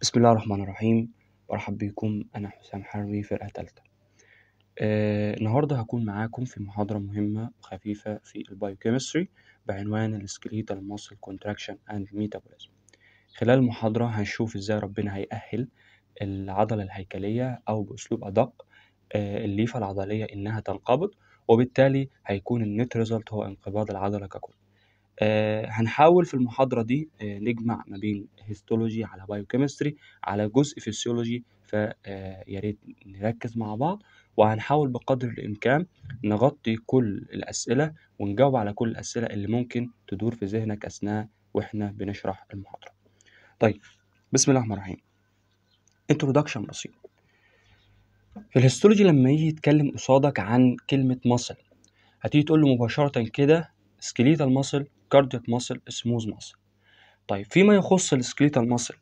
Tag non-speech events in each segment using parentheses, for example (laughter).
بسم الله الرحمن الرحيم برحب بيكم أنا حسام حروي فرقة تالتة آه، النهاردة هكون معاكم في محاضرة مهمة خفيفة في البايوكيمستري بعنوان السكليتال ماسل كونتراكشن اند ميتابوليزم خلال المحاضرة هنشوف ازاي ربنا هيأهل العضلة الهيكلية أو بأسلوب أدق آه، الليفة العضلية إنها تنقبض وبالتالي هيكون النت ريزلت هو انقباض العضلة ككل آه، هنحاول في المحاضرة دي آه، نجمع ما بين هيستولوجي على بايوكيمستري على جزء فيسيولوجي فيا آه، ريت نركز مع بعض وهنحاول بقدر الإمكان نغطي كل الأسئلة ونجاوب على كل الأسئلة اللي ممكن تدور في ذهنك أثناء وإحنا بنشرح المحاضرة. طيب بسم الله الرحمن الرحيم. انترودكشن بسيط. في الهيستولوجي لما يجي يتكلم قصادك عن كلمة مصل هتيجي تقول له مباشرة كده سكليتال مصل كاردياك ماسل سموز ماسل طيب فيما يخص السكليتال ماسل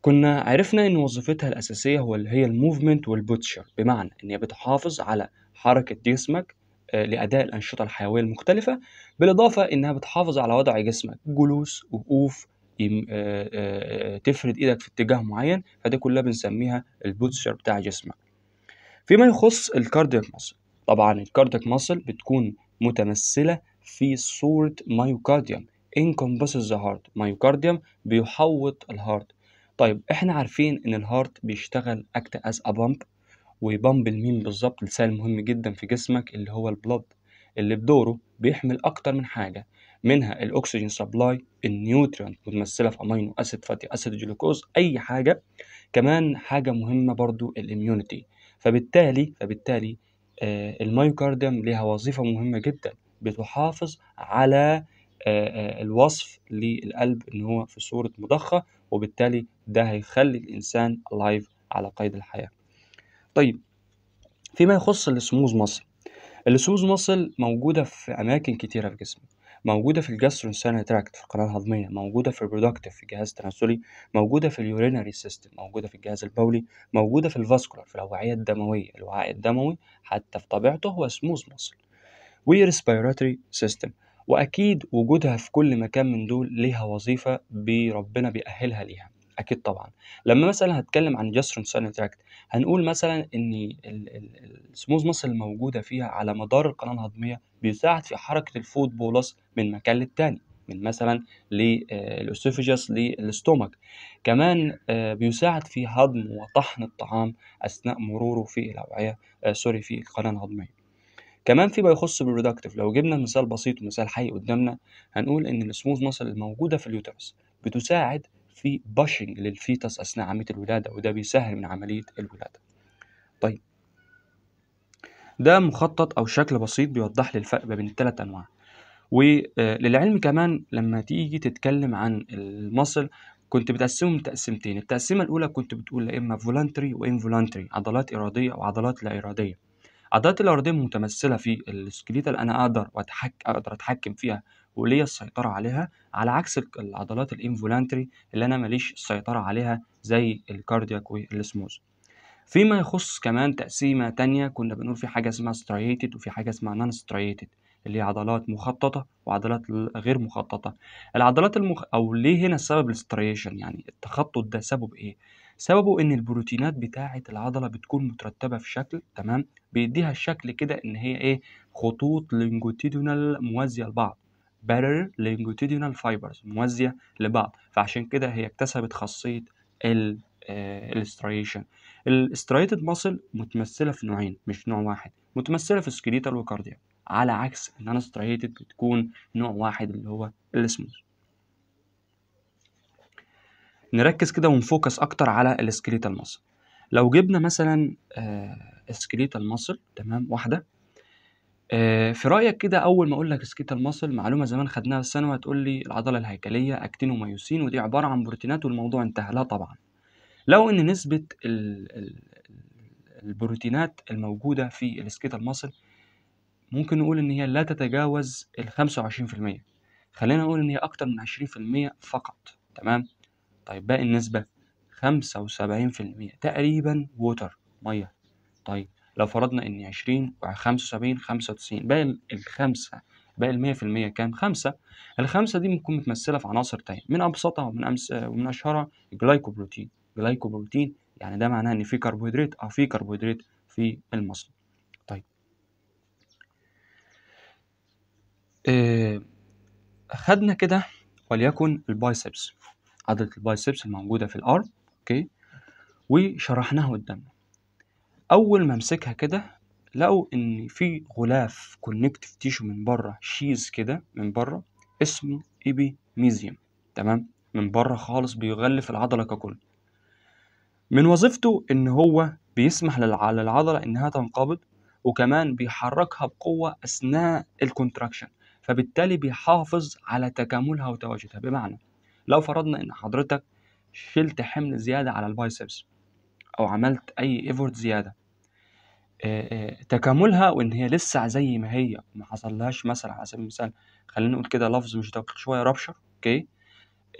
كنا عرفنا ان وظيفتها الاساسيه هو اللي هي الموفمنت والبوتشر بمعنى ان هي بتحافظ على حركه جسمك آه، لاداء الانشطه الحيويه المختلفه بالاضافه انها بتحافظ على وضع جسمك جلوس وقوف آه، آه، تفرد ايدك في اتجاه معين فده كلها بنسميها البوتشر بتاع جسمك فيما يخص الكاردياك ماسل طبعا الكاردياك ماسل بتكون متمثله في صورة مايوكارديوم encompasses the heart مايوكارديوم بيحوط الهارت طيب احنا عارفين ان الهارت بيشتغل act as a pump ويبمب لمين بالظبط لسائل مهم جدا في جسمك اللي هو البلد اللي بدوره بيحمل اكتر من حاجة منها الاكسجين سبلاي النيوتريانت متمثله في امينو اسيد فاتي اسيد جلوكوز اي حاجه كمان حاجه مهمه برضو الاميونيتي فبالتالي فبالتالي آه المايوكارديوم ليها وظيفه مهمه جدا بتحافظ على آه، آه، الوصف للقلب ان هو في صوره مضخه وبالتالي ده هيخلي الانسان لايف على قيد الحياه طيب فيما يخص السموز مصل السموز مصل موجوده في اماكن كتيره في الجسم موجوده في الجاسترونسانا تراكت في القناه الهضميه موجوده في البرودكتيف في الجهاز التناسلي موجوده في اليورينري سيستم موجوده في الجهاز البولي موجوده في الفاسكولار في الاوعيه الدمويه الوعاء الدموي حتى في طبيعته هو سموز مصل وريسبيراتوري سيستم واكيد وجودها في كل مكان من دول ليها وظيفه بربنا بيأهلها ليها اكيد طبعا لما مثلا هتكلم عن جاسترون تراكت هنقول مثلا ان السموز مصر الموجوده فيها على مدار القناه الهضميه بيساعد في حركه الفود بولس من مكان للتاني من مثلا للاسوفجس آه، للاستومك كمان آه، بيساعد في هضم وطحن الطعام اثناء مروره في الاوعيه آه، سوري في القناه الهضميه كمان فيما يخص بالبرودكتيف لو جبنا مثال بسيط ومثال حي قدامنا هنقول ان السموث ماسل الموجوده في اليوترس بتساعد في باشنج للفيتس اثناء عمليه الولاده وده بيسهل من عمليه الولاده طيب ده مخطط او شكل بسيط بيوضح لي الفرق بين الثلاث انواع وللعلم آه، كمان لما تيجي تتكلم عن المصل كنت بتقسمهم تقسيمتين التقسيمه الاولى كنت بتقول يا اما فولانتري وانفولانتري عضلات اراديه وعضلات لا اراديه عضلات الأرضية متمثلة في اللي أنا أقدر وأتحك... أقدر أتحكم فيها وليا السيطرة عليها على عكس العضلات الانفولانتري اللي أنا ماليش السيطرة عليها زي الكاردياك والسموز فيما يخص كمان تقسيمة تانية كنا بنقول في حاجة اسمها سترايتد وفي حاجة اسمها نان سترايتد اللي هي عضلات مخططة وعضلات غير مخططة العضلات المخ... أو ليه هنا السبب الستريشن يعني التخطط ده سبب إيه؟ سببه ان البروتينات بتاعه العضله بتكون مترتبه في شكل تمام بيديها الشكل كده ان هي ايه خطوط لينجوتيدونال موازيه لبعض بارير لينجوتيدونال فايبرز موازيه لبعض فعشان كده هي اكتسبت خاصيه ال الاستريشن الاستريتد ماسل متمثله في نوعين مش نوع واحد متمثله في السكليتال وكارديا على عكس ان انا استريتد بتكون نوع واحد اللي هو السموث نركز كده ونفوكس أكتر على السكليتال ماسل لو جبنا مثلا آه، سكليتال ماسل تمام واحدة آه، في رأيك كده أول ما أقول لك سكليتال ماسل معلومة زمان خدناها في الثانوي هتقول لي العضلة الهيكلية أكتين وميوسين ودي عبارة عن بروتينات والموضوع انتهى لا طبعا لو إن نسبة البروتينات الموجودة في السكليتال ماسل ممكن نقول إن هي لا تتجاوز ال 25% خلينا نقول إن هي أكتر من 20% فقط تمام طيب باقي النسبة خمسة وسبعين في المية تقريبا ووتر مية طيب لو فرضنا إن عشرين وخمسة وسبعين خمسة وتسعين باقي الخمسة باقي المية في المية كام؟ خمسة الخمسة دي ممكن متمثلة في عناصر تانية من أبسطها ومن أمس ومن أشهرها الجلايكوبروتين جلايكوبروتين يعني ده معناه إن في كربوهيدرات أو في كربوهيدرات في المصل طيب أخدنا آه، كده وليكن البايسبس عضله البايسبس الموجوده في الارض اوكي وشرحناها قدامنا اول ما امسكها كده لقوا ان في غلاف كونكتيف تيشو من بره شيز كده من بره اسمه ايبي ميزيوم تمام من بره خالص بيغلف العضله ككل من وظيفته ان هو بيسمح للعضله انها تنقبض وكمان بيحركها بقوه اثناء الكونتراكشن فبالتالي بيحافظ على تكاملها وتواجدها بمعنى لو فرضنا ان حضرتك شلت حمل زياده على البايسبس او عملت اي ايفورت زياده آه، آه، تكاملها وان هي لسه زي ما هي ما حصلهاش مثلا على سبيل المثال خلينا نقول كده لفظ مش دقيق شويه رابشر اوكي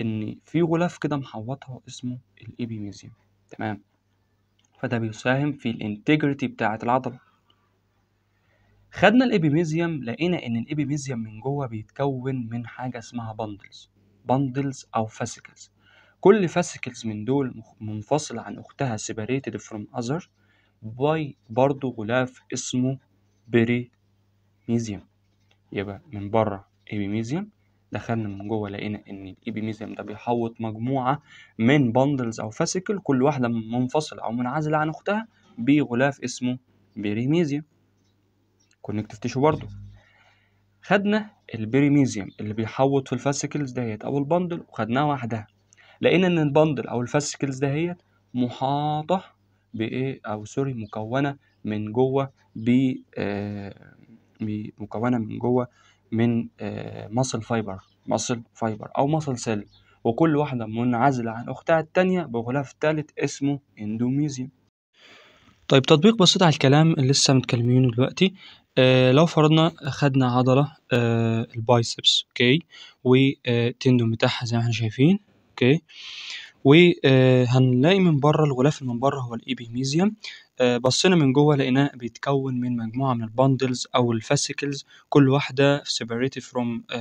ان في غلاف كده محوطها اسمه الابيميزيوم تمام فده بيساهم في الانتجريتي بتاعه العضله خدنا الابيميزيوم لقينا ان الابيميزيوم من جوه بيتكون من حاجه اسمها بندلز بندلز أو فاسيكلز كل فاسيكلز من دول منفصلة عن أختها separated from other باي برضو غلاف اسمه بيري ميزيوم يبقى من بره ايبي ميزيوم دخلنا من جوه لقينا ان الايبي ميزيوم ده بيحوط مجموعه من بندلز او فاسيكل كل واحده منفصله او منعزله عن اختها بغلاف اسمه بريميزيوم كونكتيف تيشو برضه خدنا البريميزيوم اللي بيحوط في الفاسيكلز دهيت او البندل وخدناها وحدها لقينا ان البندل او الفاسيكلز دهيت محاطه بايه او سوري مكونه من جوه ب آه، مكونه من جوه من ماسل فايبر ماسل فايبر او ماسل سيل وكل واحدة منعزلة عن أختها التانية بغلاف تالت اسمه إندوميزيوم طيب تطبيق بسيط على الكلام اللي لسه متكلمينه دلوقتي آه لو فرضنا خدنا عضله آه البايسبس اوكي والتندون آه، بتاعها زي ما احنا شايفين اوكي وهنلاقي آه، من بره الغلاف اللي من بره هو الايبيميزيوم آه، بصينا من جوه لقيناه بيتكون من مجموعه من البندلز او الفاسيكلز كل واحده separated from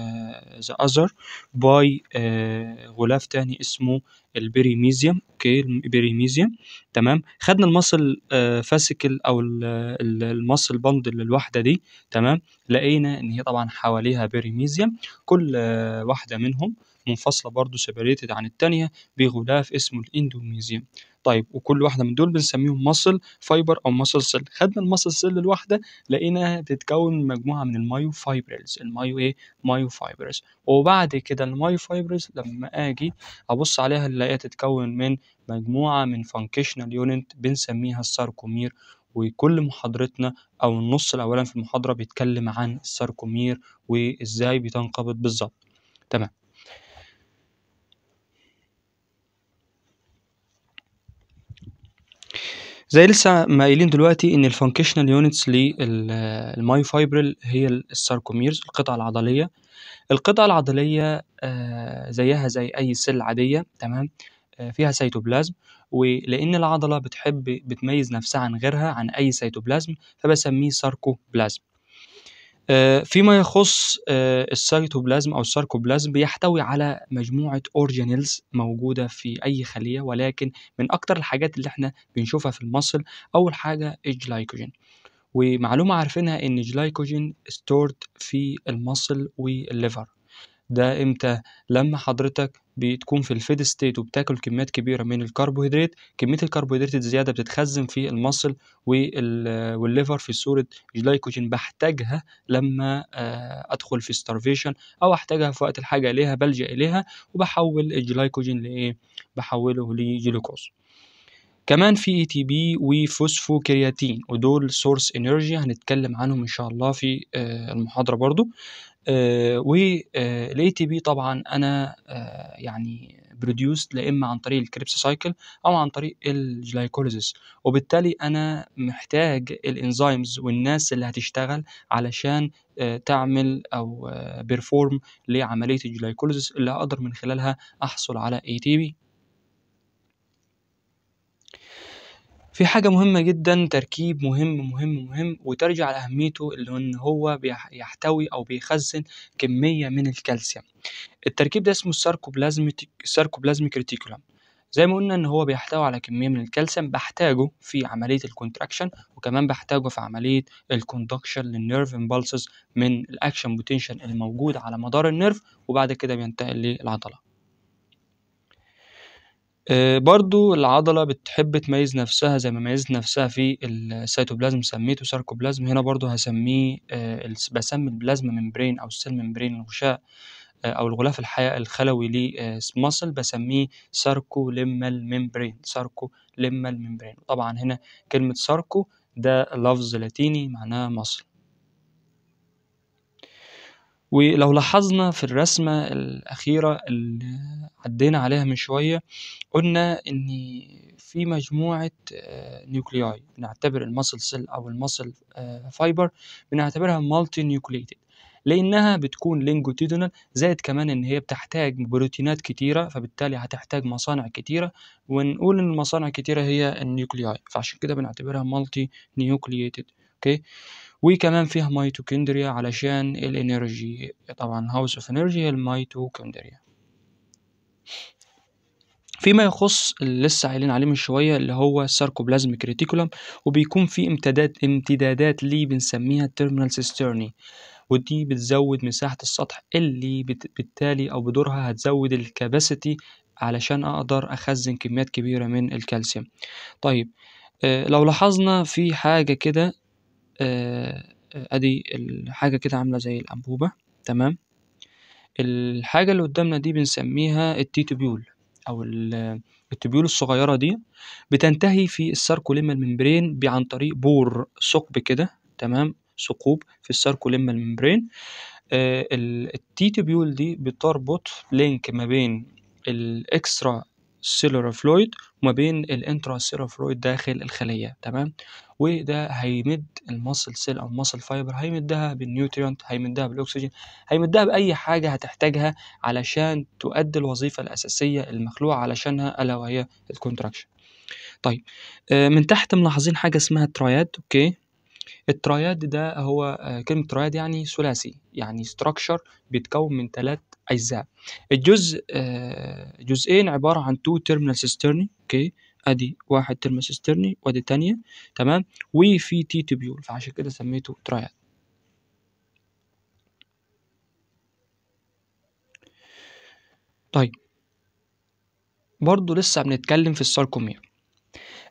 ذا آه، other باي آه، غلاف تاني اسمه البريميزيوم اوكي البريميزيوم تمام خدنا المصل فاسيكل او المصل بندل الواحده دي تمام لقينا ان هي طبعا حواليها بريميزيوم كل واحده منهم منفصله برضو سيبريتد عن التانية بغلاف اسمه الاندوميزيوم طيب وكل واحده من دول بنسميهم ماسل فايبر او ماسل سيل خدنا الماسل سيل الواحده لقيناها بتتكون مجموعه من المايو فايبرز المايو ايه مايو فايبرز وبعد كده المايو فايبرز لما اجي ابص عليها الاقيها تتكون من مجموعه من فانكشنال يونت بنسميها الساركومير وكل محاضرتنا او النص الاولاني في المحاضره بيتكلم عن الساركومير وازاي بتنقبض بالظبط تمام زي لسه ما قايلين دلوقتي إن الفانكشنال يونتس للمايوفايبريل هي الساركوميرز القطع العضلية القطع العضلية آه، زيها زي أي سيل عادية تمام آه، فيها سيتوبلازم ولأن العضلة بتحب بتميز نفسها عن غيرها عن أي سيتوبلازم فبسميه ساركوبلازم آه، فيما يخص آه، السيتوبلازم او الساركوبلازم بيحتوي على مجموعه اورجانيلز موجوده في اي خليه ولكن من اكتر الحاجات اللي احنا بنشوفها في المصل اول حاجه الجلايكوجين ومعلومه عارفينها ان الجلايكوجين ستورد في المصل والليفر ده امتى لما حضرتك بتكون في الفيد ستيت وبتاكل كميات كبيره من الكربوهيدرات كميه الكربوهيدرات الزياده بتتخزن في المصل والليفر في صوره جلايكوجين بحتاجها لما آه، ادخل في ستارفيشن او احتاجها في وقت الحاجه اليها بلجا اليها وبحول الجلايكوجين لايه بحوله لجلوكوز كمان في اي e تي بي وفوسفو كرياتين ودول سورس انرجي هنتكلم عنهم ان شاء الله في آه، المحاضره برضو والاي تي بي طبعا انا آه، يعني بروديوست لا اما عن طريق الكريبس سايكل او عن طريق الجلايكوليزيس وبالتالي انا محتاج الانزيمز والناس اللي هتشتغل علشان آه، تعمل او بيرفورم آه، لعمليه الجلايكوليزيس اللي هقدر من خلالها احصل على اي تي بي في حاجة مهمة جدا تركيب مهم مهم مهم وترجع لأهميته اللي إن هو بيحتوي أو بيخزن كمية من الكالسيوم التركيب ده اسمه الساركوبلازميك الساركوبلازميك ريتيكولم زي ما قلنا ان هو بيحتوي على كميه من الكالسيوم بحتاجه في عمليه الكونتراكشن وكمان بحتاجه في عمليه الكوندكشن للنيرف امبالسز من الاكشن بوتنشال الموجود على مدار النيرف وبعد كده بينتقل للعضله آه، برضو العضلة بتحب تميز نفسها زي ما ميزت نفسها في السيتوبلازم سميته ساركوبلازم هنا برضو هسميه آه، بسمي البلازما ممبرين أو السيل ممبرين الغشاء آه، أو الغلاف الحي- الخلوي لمصل بسميه ساركو لمال ممبرين لمال ممبرين طبعا هنا كلمة ساركو ده لفظ لاتيني معناه مصل ولو لاحظنا في الرسمة الأخيرة اللي عدينا عليها من شوية قلنا إن في مجموعة آه، نيوكليوي بنعتبر المصل سيل أو المصل آه، فايبر بنعتبرها مالتي نيوكليتد لانها بتكون لينجوتيدونال زائد كمان ان هي بتحتاج بروتينات كتيره فبالتالي هتحتاج مصانع كتيره ونقول ان المصانع كتيره هي النيوكليوي فعشان كده بنعتبرها مالتي نيوكليتد اوكي وكمان فيها ميتوكوندريا علشان الانرجي طبعا هاوس اوف انرجي الميتوكوندريا فيما يخص اللي لسه قايلين عليه من شويه اللي هو الساركوبلازم كريتيكولم وبيكون في امتداد امتدادات ليه بنسميها التيرمينال سيسترني ودي بتزود مساحه السطح اللي بالتالي او بدورها هتزود الكباسيتي علشان اقدر اخزن كميات كبيره من الكالسيوم طيب آه، لو لاحظنا في حاجه كده آه، آه، ادي الحاجة كده عاملة زي الأنبوبة تمام الحاجة اللي قدامنا دي بنسميها التيتوبيول أو التوبيول الصغيرة دي بتنتهي في الساركوليما الممبرين عن طريق بور ثقب كده تمام ثقوب في الساركوليما الممبرين آه، التيتوبيول دي بتربط لينك ما بين الاكسترا السيلولار فلويد وما بين الانترا سيلولار فلويد داخل الخليه تمام وده هيمد المصل سيل او المصل فايبر هيمدها بالنيوتريانت هيمدها بالاكسجين هيمدها باي حاجه هتحتاجها علشان تؤدي الوظيفه الاساسيه المخلوعة علشانها الا وهي الكونتراكشن طيب آه، من تحت ملاحظين حاجه اسمها التراياد اوكي التراياد ده هو آه، كلمة تراياد يعني ثلاثي يعني ستراكشر بيتكون من ثلاث أجزاء الجزء آه، جزئين عبارة عن تو تيرمينال سيسترني اوكي ادي واحد تيرمينال سيسترني وادي تانية تمام وفي تي تبيول فعشان كده سميته تراياد طيب برضه لسه بنتكلم في الساركومير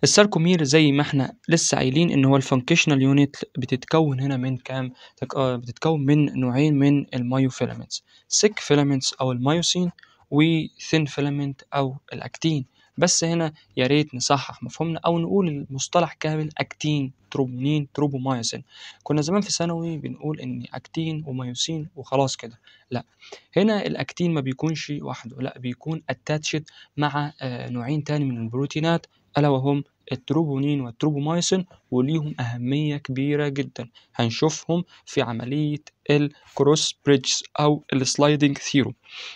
الساركومير زي ما احنا لسه قايلين ان هو الفانكشنال يونت بتتكون هنا من كام آه، بتتكون من نوعين من المايوفيلامنتس سيك فيلامنتس او المايوسين وثين فيلامنت او الاكتين بس هنا يا ريت نصحح مفهومنا او نقول المصطلح كامل اكتين تروبونين تروبومايوسين كنا زمان في ثانوي بنقول ان اكتين ومايوسين وخلاص كده لا هنا الاكتين ما بيكونش وحده لا بيكون اتاتشد مع آه، نوعين تاني من البروتينات الا وهم التروبونين والتروبومايسين وليهم أهمية كبيرة جدا هنشوفهم في عملية الكروس بريدجز أو السلايدنج ثيرو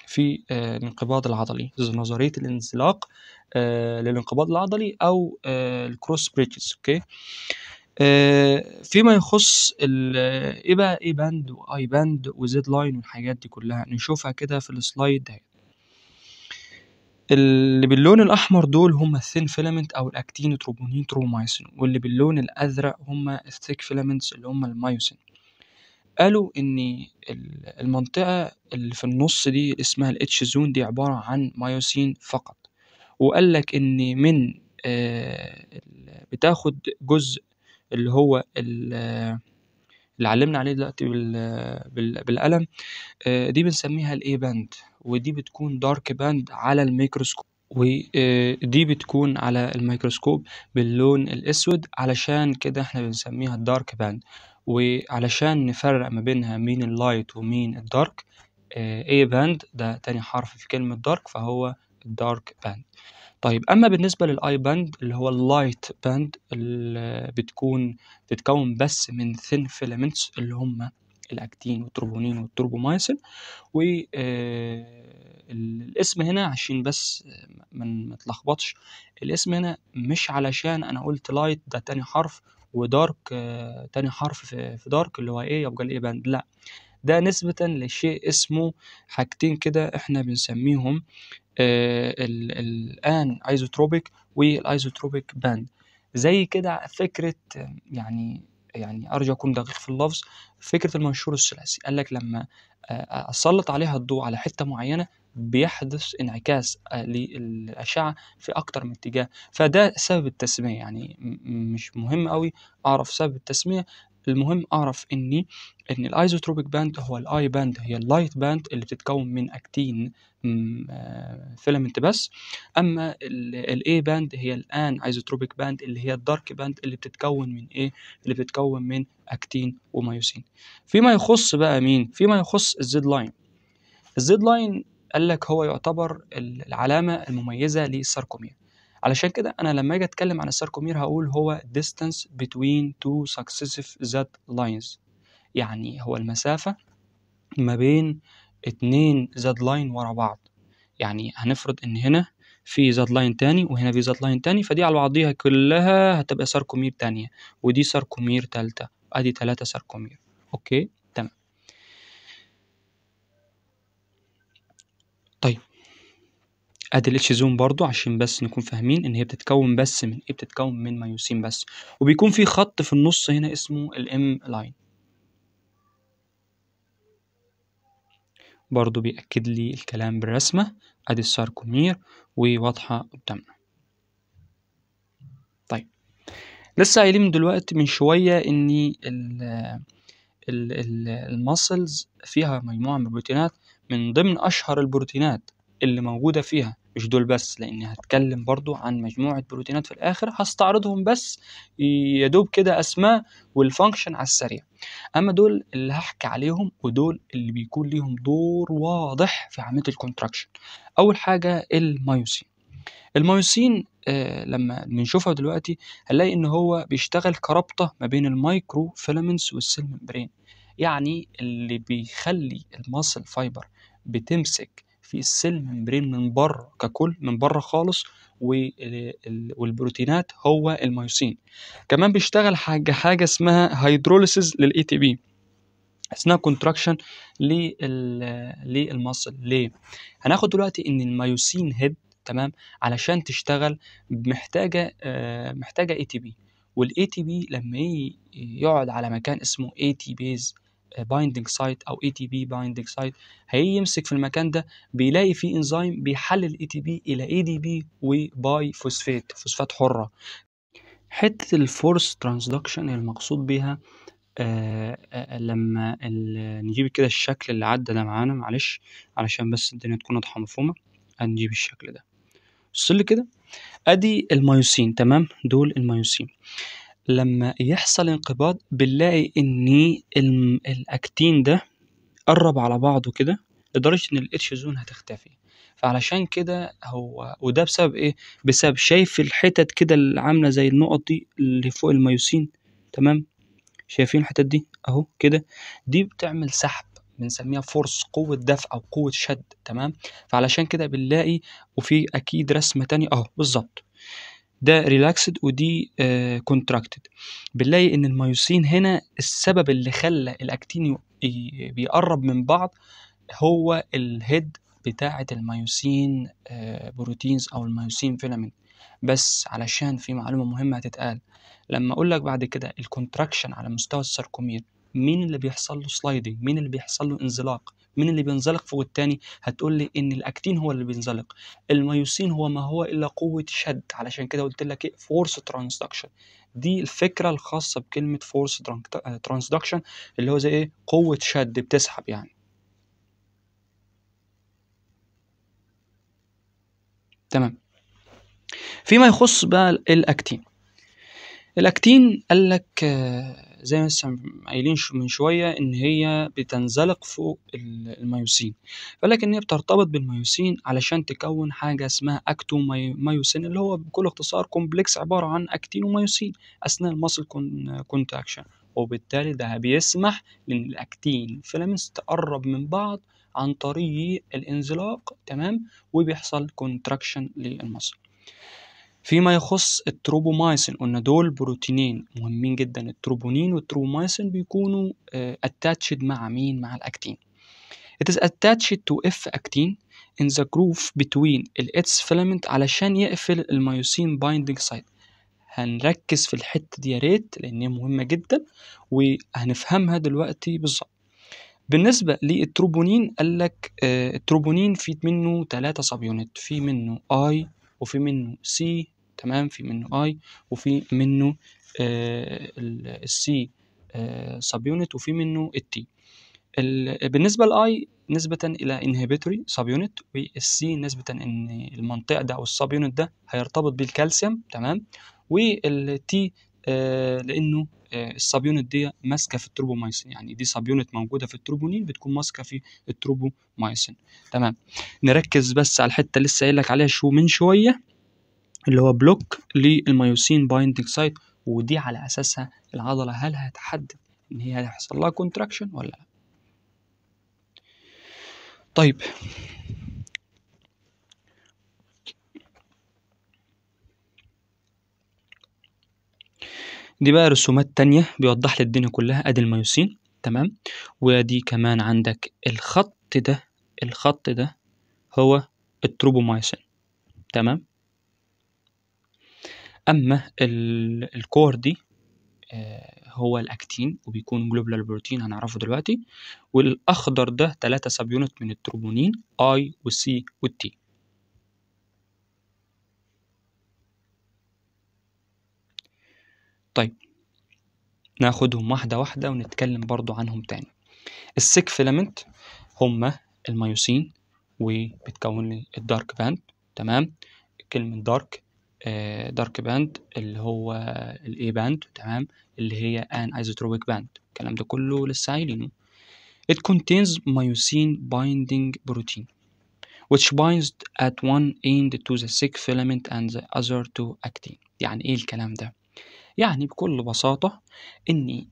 في آه، الانقباض العضلي نظرية الانزلاق آه، للانقباض العضلي أو الكروس بريدجز أوكي فيما يخص ايه بقى اي باند واي باند وزد لاين والحاجات دي كلها نشوفها كده في السلايد ده اللي باللون الاحمر دول هم الثين فيلمنت او الاكتين تروبونين ترومايسين واللي باللون الازرق هم الثيك فيلمنتس اللي هم المايوسين قالوا ان المنطقه اللي في النص دي اسمها الاتش زون دي عباره عن مايوسين فقط وقال لك ان من آه، بتاخد جزء اللي هو اللي علمنا عليه دلوقتي بالقلم آه، دي بنسميها الاي باند ودي بتكون دارك باند على الميكروسكوب ودي آه، بتكون على الميكروسكوب باللون الاسود علشان كده احنا بنسميها الدارك باند وعلشان نفرق ما بينها مين اللايت ومين الدارك اي باند ده تاني حرف في كلمة دارك فهو الدارك باند طيب اما بالنسبه للاي باند اللي هو اللايت باند اللي بتكون بتتكون بس من ثين فيلمنتس اللي هم الاكتين والتروبونين والتروبومايسين والاسم آه، هنا عشان بس ما نتلخبطش الاسم هنا مش علشان انا قلت لايت ده تاني حرف ودارك آه، تاني حرف في دارك اللي هو ايه يبقى الايه باند لا ده نسبة لشيء اسمه حاجتين كده احنا بنسميهم آه، الان ايزوتروبيك والايزوتروبيك باند زي كده فكرة يعني يعني ارجو اكون دقيق في اللفظ فكره المنشور الثلاثي قال لك لما آه، آه، اسلط عليها الضوء على حته معينه بيحدث انعكاس آه، للأشعة في أكتر من اتجاه فده سبب التسمية يعني مش مهم قوي أعرف سبب التسمية المهم اعرف اني ان الايزوتروبيك باند هو الاي باند هي اللايت باند اللي بتتكون من اكتين فيلمنت آه، بس اما الاي باند هي الان ايزوتروبيك باند اللي هي الدارك باند اللي بتتكون من ايه اللي بتتكون من اكتين ومايوسين فيما يخص بقى مين فيما يخص الزد لاين الزد لاين قال لك هو يعتبر العلامه المميزه للساركوميا علشان كده انا لما اجي اتكلم عن الساركومير هقول هو distance between two successive z lines يعني هو المسافة ما بين اتنين Z line ورا بعض يعني هنفرض ان هنا في z لاين تاني وهنا في z لاين تاني فدي على بعضيها كلها هتبقى ساركومير تانية ودي ساركومير تالتة ادي تلاتة ساركومير اوكي ادي الاتش زون برضو عشان بس نكون فاهمين ان هي بتتكون بس من ايه بتتكون من مايوسين بس وبيكون في خط في النص هنا اسمه الام لاين برضو بيأكد لي الكلام بالرسمة ادي الساركومير وواضحة قدامنا طيب لسه قايلين دلوقتي من شوية ان الماسلز فيها مجموعة من البروتينات من ضمن اشهر البروتينات اللي موجودة فيها مش دول بس لان هتكلم برضو عن مجموعه بروتينات في الاخر هستعرضهم بس يدوب كده اسماء والفانكشن على السريع اما دول اللي هحكي عليهم ودول اللي بيكون ليهم دور واضح في عمليه الكونتراكشن اول حاجه المايوسين المايوسين آه لما بنشوفها دلوقتي هنلاقي ان هو بيشتغل كربطه ما بين المايكرو فيلامنتس والسيل يعني اللي بيخلي الماسل فايبر بتمسك في السيل ممبرين من بره ككل من بره خالص والبروتينات هو الميوسين كمان بيشتغل حاجه حاجه اسمها هيدروليسيس للاي تي بي اثناء كونتراكشن للمصل ليه هناخد دلوقتي ان الميوسين هيد تمام علشان تشتغل محتاجه آه، محتاجه اي تي بي والاي تي بي لما يقعد على مكان اسمه اي تي بيز بايندنج سايت او اي تي بي بايندنج سايت هيجي يمسك في المكان ده بيلاقي فيه انزيم بيحلل اي تي بي الى اي e دي بي وباي فوسفات فوسفات حره حته الفورس ترانسدكشن المقصود بيها آآ آه، آآ آه، آه، لما نجيب كده الشكل اللي عدى ده معانا معلش علشان بس الدنيا تكون واضحه مفهومه هنجيب الشكل ده بص لي كده ادي الميوسين تمام دول الميوسين لما يحصل انقباض بنلاقي ان الاكتين ده قرب على بعضه كده لدرجه ان الاتش زون هتختفي فعلشان كده هو وده بسبب ايه بسبب شايف الحتت كده اللي عامله زي النقط دي اللي فوق الميوسين تمام شايفين الحتت دي اهو كده دي بتعمل سحب بنسميها فورس قوة دفع أو قوة شد تمام فعلشان كده بنلاقي وفي أكيد رسمة تانية أهو بالظبط ده ريلاكسد ودي كونتراكتد آه، بنلاقي ان الميوسين هنا السبب اللي خلى الاكتين بيقرب من بعض هو الهيد بتاعة الميوسين آه، بروتينز او الميوسين فيلامنت بس علشان في معلومة مهمة هتتقال لما اقول لك بعد كده الكونتراكشن على مستوى الساركومير مين اللي بيحصل له سلايدنج مين اللي بيحصل له انزلاق مين اللي بينزلق فوق التاني هتقول لي ان الاكتين هو اللي بينزلق الميوسين هو ما هو الا قوه شد علشان كده قلت لك ايه فورس ترانزدكشن دي الفكره الخاصه بكلمه فورس ترانزدكشن آه، اللي هو زي ايه قوه شد بتسحب يعني تمام فيما يخص بقى الاكتين الاكتين قال لك آه زي ما قايلين من شوية إن هي بتنزلق فوق الميوسين ولكن هي بترتبط بالميوسين علشان تكون حاجة اسمها مايوسين اللي هو بكل اختصار كومبلكس عبارة عن أكتين وميوسين أثناء المصل كونتاكشن وبالتالي ده بيسمح ان الأكتين فيلامنتس تقرب من بعض عن طريق الانزلاق تمام وبيحصل كونتراكشن للمصل فيما يخص التروبومايسين قلنا دول بروتينين مهمين جدا التروبونين والتروبومايسين بيكونوا اتاتشد آه، مع مين مع الاكتين It is attached to F-actin in the groove between فيلمنت filament علشان يقفل الميوسين binding site هنركز في الحتة دي يا ريت لأن هي مهمة جدا وهنفهمها دلوقتي بالظبط بالنسبة للتروبونين قال لك آه، التروبونين في منه ثلاثة صابيونات في منه I وفي منه C تمام في منه اي وفي منه السي سب يونت وفي منه التي بالنسبه لاي نسبة إلى سب يونت والسي نسبة إن المنطقة ده أو السب يونت ده هيرتبط بالكالسيوم تمام والتي آه، لأنه آه، السب يونت دي ماسكة في التروبومايسين يعني دي سب يونت موجودة في التروبونين بتكون ماسكة في التروبومايسين تمام نركز بس على الحتة لسه قايل لك عليها شو من شوية اللي هو بلوك للميوسين بايندنج سايت ودي على اساسها العضله هل هتحدد ان هي هيحصل لها كونتراكشن ولا لا طيب دي بقى رسومات تانية بيوضح لي الدنيا كلها ادي الميوسين تمام ودي كمان عندك الخط ده الخط ده هو التروبومايسين تمام اما الكور دي آه، هو الاكتين وبيكون جلوبلر بروتين هنعرفه دلوقتي والاخضر ده 3 سب يونت من التروبونين اي والسي والتي طيب ناخدهم واحدة واحدة ونتكلم برضو عنهم تاني السيك فيلمنت هما الميوسين وبتكون الدارك باند تمام كلمة دارك دارك آه، باند اللي هو الاي باند تمام اللي هي ان ايزوتروبيك باند الكلام ده كله لسه قايلينه it contains myosin binding protein which binds at one end to the sick filament and the other to actin يعني ايه الكلام ده يعني بكل بساطة ان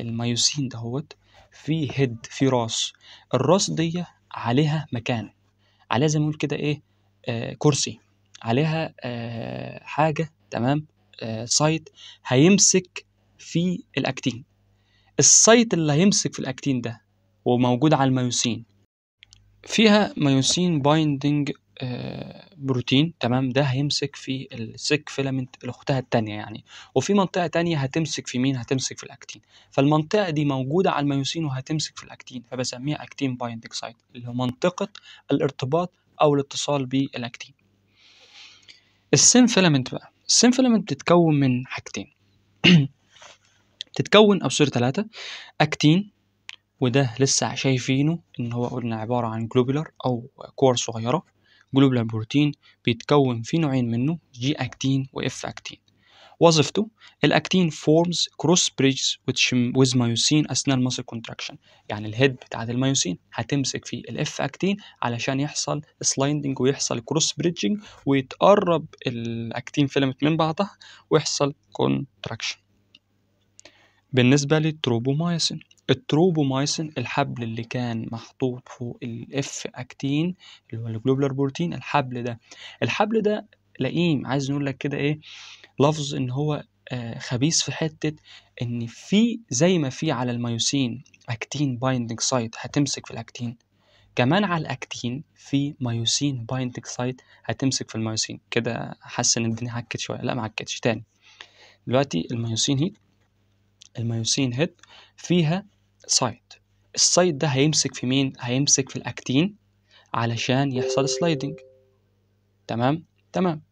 الميوسين دهوت في هيد في راس الراس دي عليها مكان عليها زي ما نقول كده ايه آه كرسي عليها آه، حاجه تمام سايت آه، هيمسك في الاكتين السايت اللي هيمسك في الاكتين ده وموجود على الميوسين فيها ميوسين بايندنج آه، بروتين تمام ده هيمسك في السيك فيلمنت الاختها التانية يعني وفي منطقة تانية هتمسك في مين هتمسك في الاكتين فالمنطقة دي موجودة على الميوسين وهتمسك في الاكتين فبسميها اكتين بايندنج سايت اللي هو منطقة الارتباط او الاتصال بالاكتين السين فيلمنت بقى السين فيلمنت بتتكون من حاجتين (clears throat) تتكون أو صورة ثلاثة أكتين وده لسه شايفينه إن هو قلنا عبارة عن جلوبولر أو كور صغيرة جلوبولر بروتين بيتكون في نوعين منه جي أكتين وإف أكتين وظيفته الاكتين فورمز كروس بريدجز ويز مايوسين اثناء الماسل كونتراكشن يعني الهيد بتاعت المايوسين هتمسك فيه الاف اكتين علشان يحصل سلايدنج ويحصل كروس بريدجنج ويتقرب الاكتين فيلمنت من بعضها ويحصل كونتراكشن بالنسبه للتروبومايسين التروبومايسين الحبل اللي كان محطوط فوق الاف اكتين اللي هو الجلوبولار بروتين الحبل ده الحبل ده لئيم عايز نقول لك كده ايه لفظ ان هو آه، خبيث في حته ان في زي ما في على الميوسين اكتين بايندنج سايت هتمسك في الاكتين كمان على الاكتين في مايوسين بايندنج سايت هتمسك في المايوسين كده حاسس ان الدنيا عكت شويه لا ما عكتش تاني دلوقتي المايوسين هيت المايوسين هيت فيها سايت السايت ده هيمسك في مين هيمسك في الاكتين علشان يحصل سلايدنج تمام تمام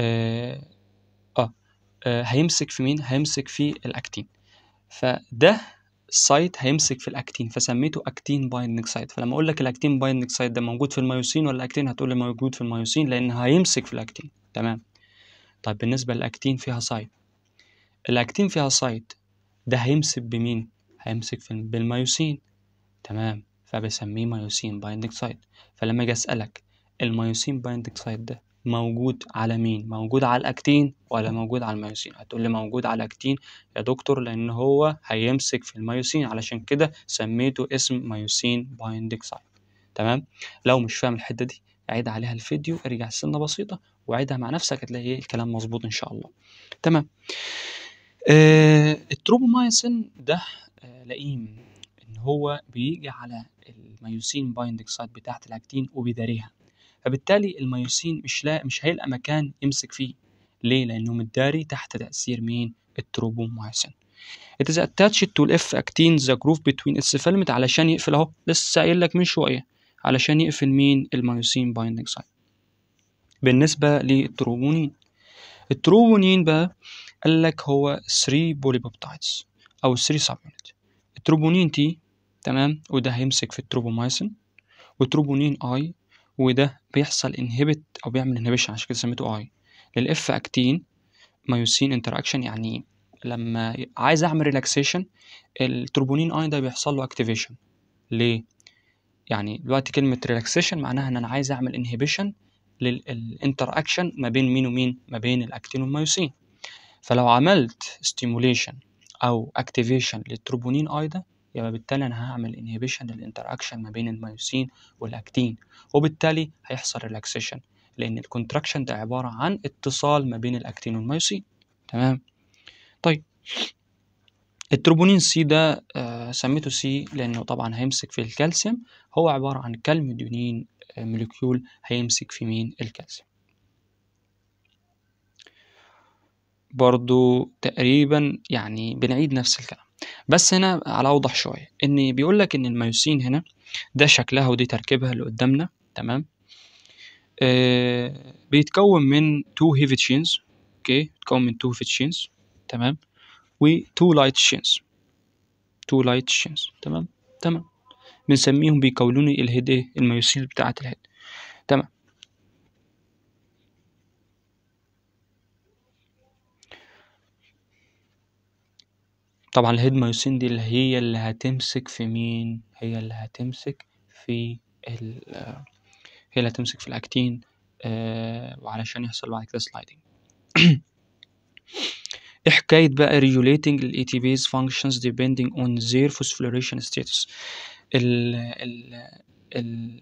آه, آه, آه هيمسك في مين؟ هيمسك في الأكتين فده سايت هيمسك في الاكتين فسميته اكتين بايندنج سايت فلما اقول لك الاكتين بايندنج سايت ده موجود في المايوسين ولا الاكتين هتقول لي موجود في المايوسين لان هيمسك في الاكتين تمام طيب بالنسبه للاكتين فيها سايت الاكتين فيها سايت ده هيمسك بمين هيمسك في بالمايوسين تمام فبسميه مايوسين بايندنج سايت فلما اجي اسالك المايوسين بايندنج سايت ده موجود على مين موجود على الاكتين ولا موجود على الميوسين هتقول لي موجود على الاكتين يا دكتور لان هو هيمسك في الميوسين علشان كده سميته اسم ميوسين بايندنج سايت تمام لو مش فاهم الحته دي عيد عليها الفيديو ارجع سنه بسيطه وعيدها مع نفسك هتلاقي ايه؟ الكلام مظبوط ان شاء الله تمام آه التروبومايسين ده آه، لئيم ان هو بيجي على الميوسين بايندنج سايت بتاعه الاكتين وبيداريها فبالتالي الميوسين مش لا مش هيلقى مكان يمسك فيه ليه لانه متداري تحت تاثير مين التروبومايسين It is attached to اكتين ذا جروف بتوين between السفلمت علشان يقفل اهو لسه قايل لك من شويه علشان يقفل مين الميوسين بايندنج سايت بالنسبه للتروبونين التروبونين بقى قال لك هو 3 بوليبوبتايدز او 3 سب التروبونين تي تمام وده هيمسك في التروبومايسين وتروبونين اي وده بيحصل انهبت او بيعمل انهبيشن عشان كده سميته اي للاف اكتين مايوسين انتراكشن يعني لما عايز اعمل ريلاكسيشن التروبونين اي ده بيحصل له اكتيفيشن ليه يعني دلوقتي كلمه ريلاكسيشن معناها ان انا عايز اعمل انهبيشن للانتراكشن ما بين مين ومين ما بين الاكتين والمايوسين فلو عملت ستيموليشن او اكتيفيشن للتروبونين اي ده يبقى بالتالي انا هعمل انهبيشن للانتراكشن ما بين الميوسين والاكتين وبالتالي هيحصل ريلاكسيشن لان الكونتراكشن ده عباره عن اتصال ما بين الاكتين والميوسين تمام طيب التروبونين سي ده آه، سميته سي لانه طبعا هيمسك في الكالسيوم هو عباره عن كالميدونين آه، موليكيول هيمسك في مين الكالسيوم برضو تقريبا يعني بنعيد نفس الكلام بس هنا على اوضح شويه ان بيقول لك ان الميوسين هنا ده شكلها ودي تركيبها اللي قدامنا تمام آه بيتكون من تو هيفي تشينز اوكي بيتكون من تو هيفي تشينز تمام وتو لايت تشينز تو لايت تشينز تمام تمام بنسميهم بيكونون الهيد الميوسين بتاعه الهيد تمام طبعا الهيد مايوسين دي اللي هي اللي هتمسك في مين هي اللي هتمسك في ال آه، هي اللي هتمسك في الاكتين آه وعلشان يحصل بعد كده سلايدنج (coughs) ايه حكايه بقى regulating ال ATPase functions depending on their phosphorylation status ال ال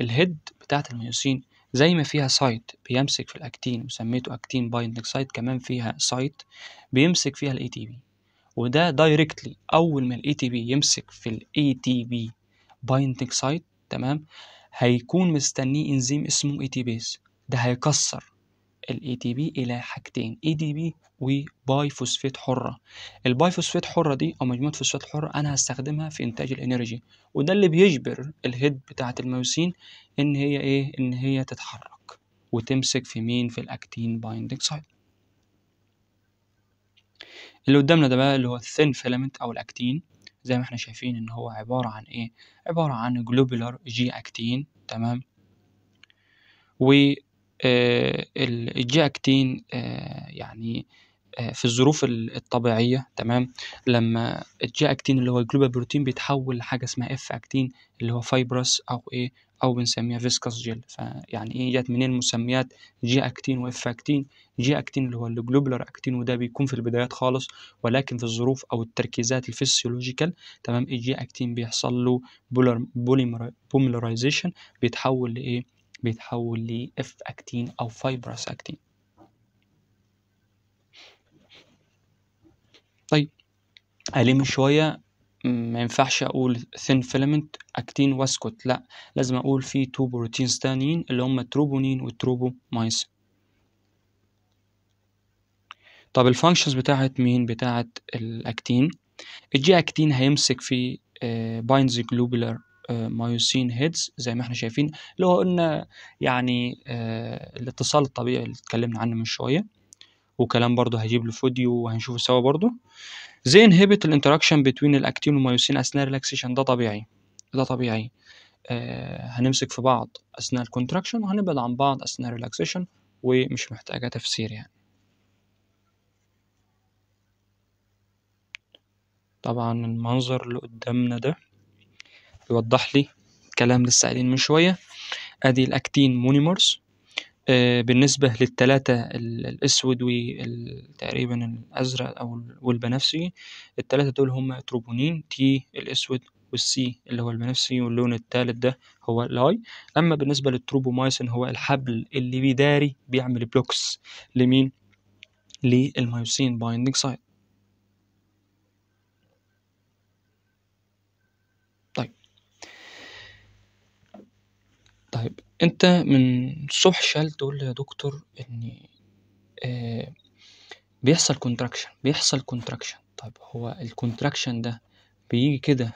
الهيد بتاعت الميوسين زي ما فيها سايت بيمسك في الاكتين وسميته اكتين بايندنج سايت كمان فيها سايت بيمسك فيها الاي تي بي وده دايركتلي اول ما الاي تي بي يمسك في الاي تي بي بايندنج سايت تمام هيكون مستنيه انزيم اسمه اي تي بيز ده هيكسر الاي تي بي الى حاجتين اي تي بي وباي فوسفيت حره الباي فوسفيت حره دي او مجموعه فوسفيت حره انا هستخدمها في انتاج الانرجي وده اللي بيجبر الهيد بتاعه الميوسين ان هي ايه ان هي تتحرك وتمسك في مين في الاكتين بايندنج سايت اللي قدامنا ده بقى اللي هو الثين فيلمنت او الاكتين زي ما احنا شايفين ان هو عبارة عن ايه عبارة عن جلوبولر جي اكتين تمام و آه، الجي اكتين آه، يعني آه، في الظروف الطبيعية تمام لما الجي اكتين اللي هو الجلوبال بروتين بيتحول لحاجة اسمها اف اكتين اللي هو فايبرس او ايه أو بنسميها فيسكس جيل فيعني إيه جت منين مسميات جي أكتين وإف أكتين جي أكتين اللي هو الجلوبولار أكتين وده بيكون في البدايات خالص ولكن في الظروف أو التركيزات الفسيولوجيكال تمام الجي إيه، أكتين بيحصل له بوليمرايزيشن بيتحول لإيه بيتحول لإف أكتين أو فايبرس أكتين طيب قليل من شوية ما ينفعش اقول thin filament اكتين واسكت لا لازم اقول في تو بروتينز تانيين اللي هم التروبونين والتروبومايسين طب الفانكشنز بتاعت مين بتاعت الاكتين الجي اكتين هيمسك في binds جلوبولار مايوسين هيدز زي ما احنا شايفين اللي هو قلنا يعني آه، الاتصال الطبيعي اللي اتكلمنا عنه من شويه وكلام برضه هجيب له فيديو وهنشوفه سوا برضه زي انهبت الانتراكشن بين الاكتين والمايوسين اثناء الريلاكسيشن ده طبيعي ده طبيعي آه هنمسك في بعض اثناء الكونتراكشن وهنبعد عن بعض اثناء الريلاكسيشن ومش محتاجه تفسير يعني طبعا المنظر اللي قدامنا ده يوضح لي كلام لسه قايلين من شويه ادي الاكتين مونيمورز آه، بالنسبة للتلاتة الأسود وتقريبا الأزرق أو والبنفسجي التلاتة دول هما تروبونين تي الأسود والسي اللي هو البنفسجي واللون التالت ده هو الاي أما بالنسبة للتروبومايسن هو الحبل اللي بيداري بيعمل بلوكس لمين؟ للميوسين بايندينج سايت طيب طيب انت من الصبح شال تقول لي يا دكتور ان آه، بيحصل كونتراكشن بيحصل كونتراكشن طيب هو الكونتراكشن ده بيجي كده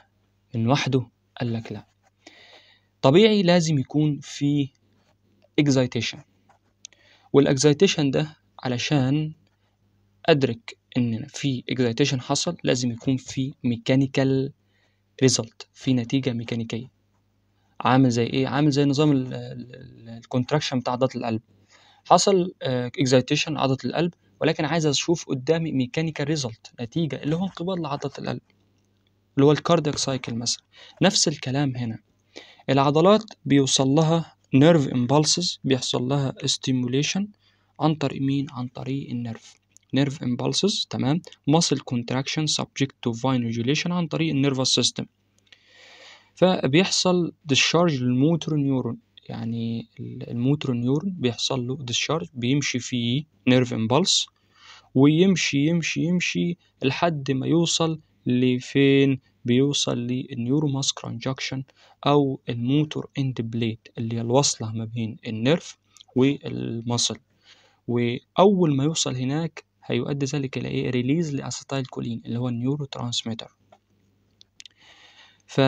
من وحده قال لك لا طبيعي لازم يكون في اكزايتيشن والاكزايتيشن ده علشان ادرك ان في اكزايتيشن حصل لازم يكون في ميكانيكال ريزلت في نتيجه ميكانيكيه عامل زي ايه عامل زي نظام الكونتراكشن بتاع عضلات القلب حصل اكزايتيشن آه، عضله القلب ولكن عايز اشوف قدامي ميكانيكال ريزلت نتيجه اللي هو انقباض لعضله القلب اللي هو الكاردياك سايكل مثلا نفس الكلام هنا العضلات بيوصل لها نيرف امبالسز بيحصل لها استيموليشن عن طريق مين عن طريق النيرف نيرف امبالسز تمام muscle contraction subject to fine عن طريق النيرفس سيستم فبيحصل ديشارج للموتور نيورون يعني الموتور نيورون بيحصل له ديشارج بيمشي فيه نيرف امبلس ويمشي يمشي يمشي لحد ما يوصل لفين بيوصل للنيوروماسك كونجكشن او الموتور اند بليت اللي هي الوصله ما بين النيرف والمصل واول ما يوصل هناك هيؤدي ذلك الى ايه ريليز لاسيتايل كولين اللي هو النيورو ترانسميتر ف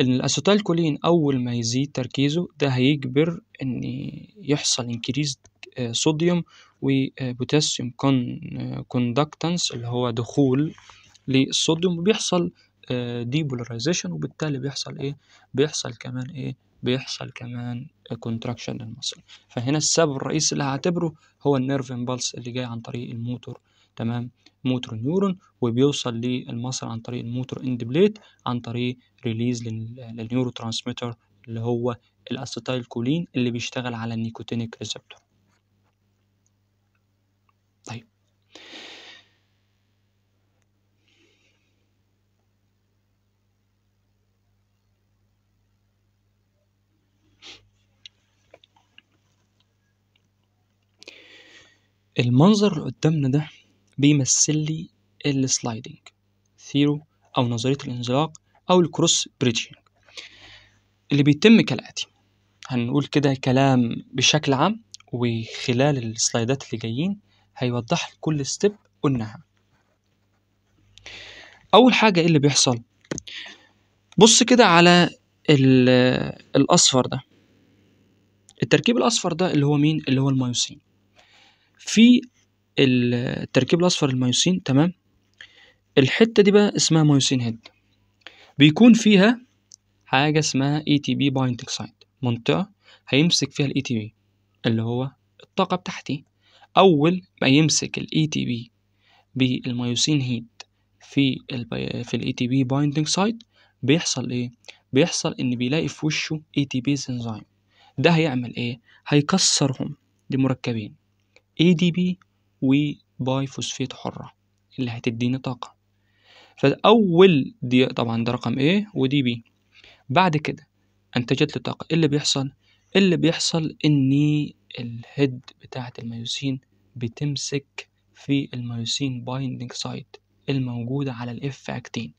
الاسيتايلكولين اول ما يزيد تركيزه ده هيجبر ان يحصل انكريز صوديوم وبوتاسيوم كوندكتنس اللي هو دخول للصوديوم وبيحصل ديبولاريزيشن آه، وبالتالي بيحصل ايه بيحصل كمان ايه بيحصل كمان كونتراكشن للمصل فهنا السبب الرئيسي اللي هعتبره هو النيرف امبلس اللي جاي عن طريق الموتور تمام موتور نيورون وبيوصل للمصل عن طريق الموتور اند بليت عن طريق ريليز للنيورو ترانسميتر اللي هو الاسيتايل كولين اللي بيشتغل على النيكوتينيك ريسبتور طيب المنظر اللي قدامنا ده بيمثل لي السلايدنج ثيرو أو نظرية الانزلاق أو الكروس بريدجينج اللي بيتم كالآتي هنقول كده كلام بشكل عام وخلال السلايدات اللي جايين هيوضح كل ستيب قلناها أول حاجة إيه اللي بيحصل بص كده على الأصفر ده التركيب الأصفر ده اللي هو مين اللي هو المايوسين في التركيب الاصفر الميوسين تمام الحته دي بقى اسمها ميوسين هيد بيكون فيها حاجه اسمها اي تي بي بايندنج سايت منطقه هيمسك فيها الاي تي e بي اللي هو الطاقه بتاعتي اول ما يمسك الاي تي e بي بالميوسين هيد في في الاي تي بي بايندنج سايت بيحصل ايه بيحصل ان بيلاقي في وشه اي تي بي انزيم ده هيعمل ايه هيكسرهم لمركبين اي دي بي وباي فوسفيت حرة اللي هتديني طاقة فأول دي طبعا ده رقم A ودي B بعد كده أنتجت لي طاقة إيه اللي بيحصل؟ اللي بيحصل اللي بيحصل اني الهيد بتاعة الميوسين بتمسك في الميوسين بايندنج سايت الموجودة على الإف أكتين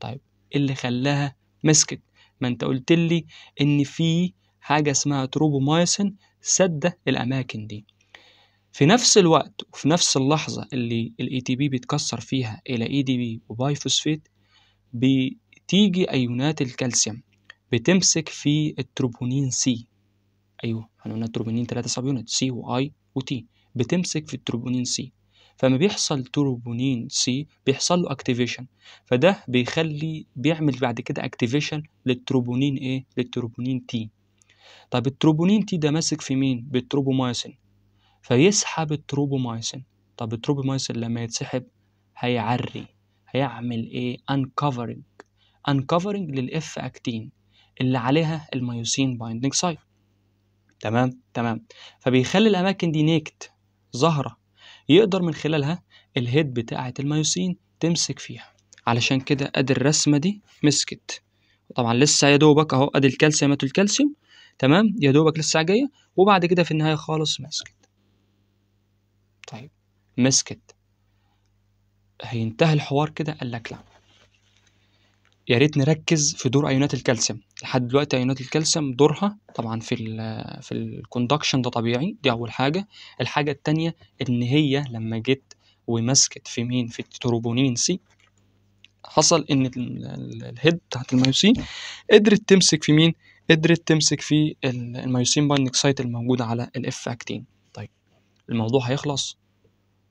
طيب إيه اللي خلاها مسكت ما انت قلت لي ان في حاجه اسمها تروبومايسين سد الاماكن دي في نفس الوقت وفي نفس اللحظة اللي الـ ATP بيتكسر فيها إلى ADP فوسفيت بتيجي أيونات الكالسيوم بتمسك في التروبونين سي أيوه احنا قلنا التروبونين تلاتة سب يونت سي وآي وتي بتمسك في التروبونين سي فما بيحصل تروبونين سي بيحصل له اكتيفيشن فده بيخلي بيعمل بعد كده اكتيفيشن للتروبونين ايه للتروبونين تي طب التروبونين تي ده ماسك في مين بالتروبومايسين فيسحب التروبومايسين طب التروبومايسين لما يتسحب هيعري هيعمل ايه انكفرنج انكفرنج للاف اكتين اللي عليها الميوسين بايندنج سايت تمام تمام فبيخلي الاماكن دي نيكت ظاهره يقدر من خلالها الهيد بتاعه الميوسين تمسك فيها علشان كده ادي الرسمه دي مسكت طبعا لسه يا دوبك اهو ادي الكالسيوم الكالسيوم تمام يا دوبك لسه جايه وبعد كده في النهايه خالص ماسكه مسكت هينتهي الحوار كده قال لك لا يا ريت نركز في دور ايونات الكالسيوم لحد دلوقتي ايونات الكالسيوم دورها طبعا في الـ في الكوندكشن ده طبيعي دي اول حاجه الحاجه الثانيه ان هي لما جيت ومسكت في مين في التروبونين سي حصل ان الهيد بتاعت المايوسين قدرت تمسك في مين قدرت تمسك في المايوسين بايندنج سايت الموجوده على الاف اكتين طيب الموضوع هيخلص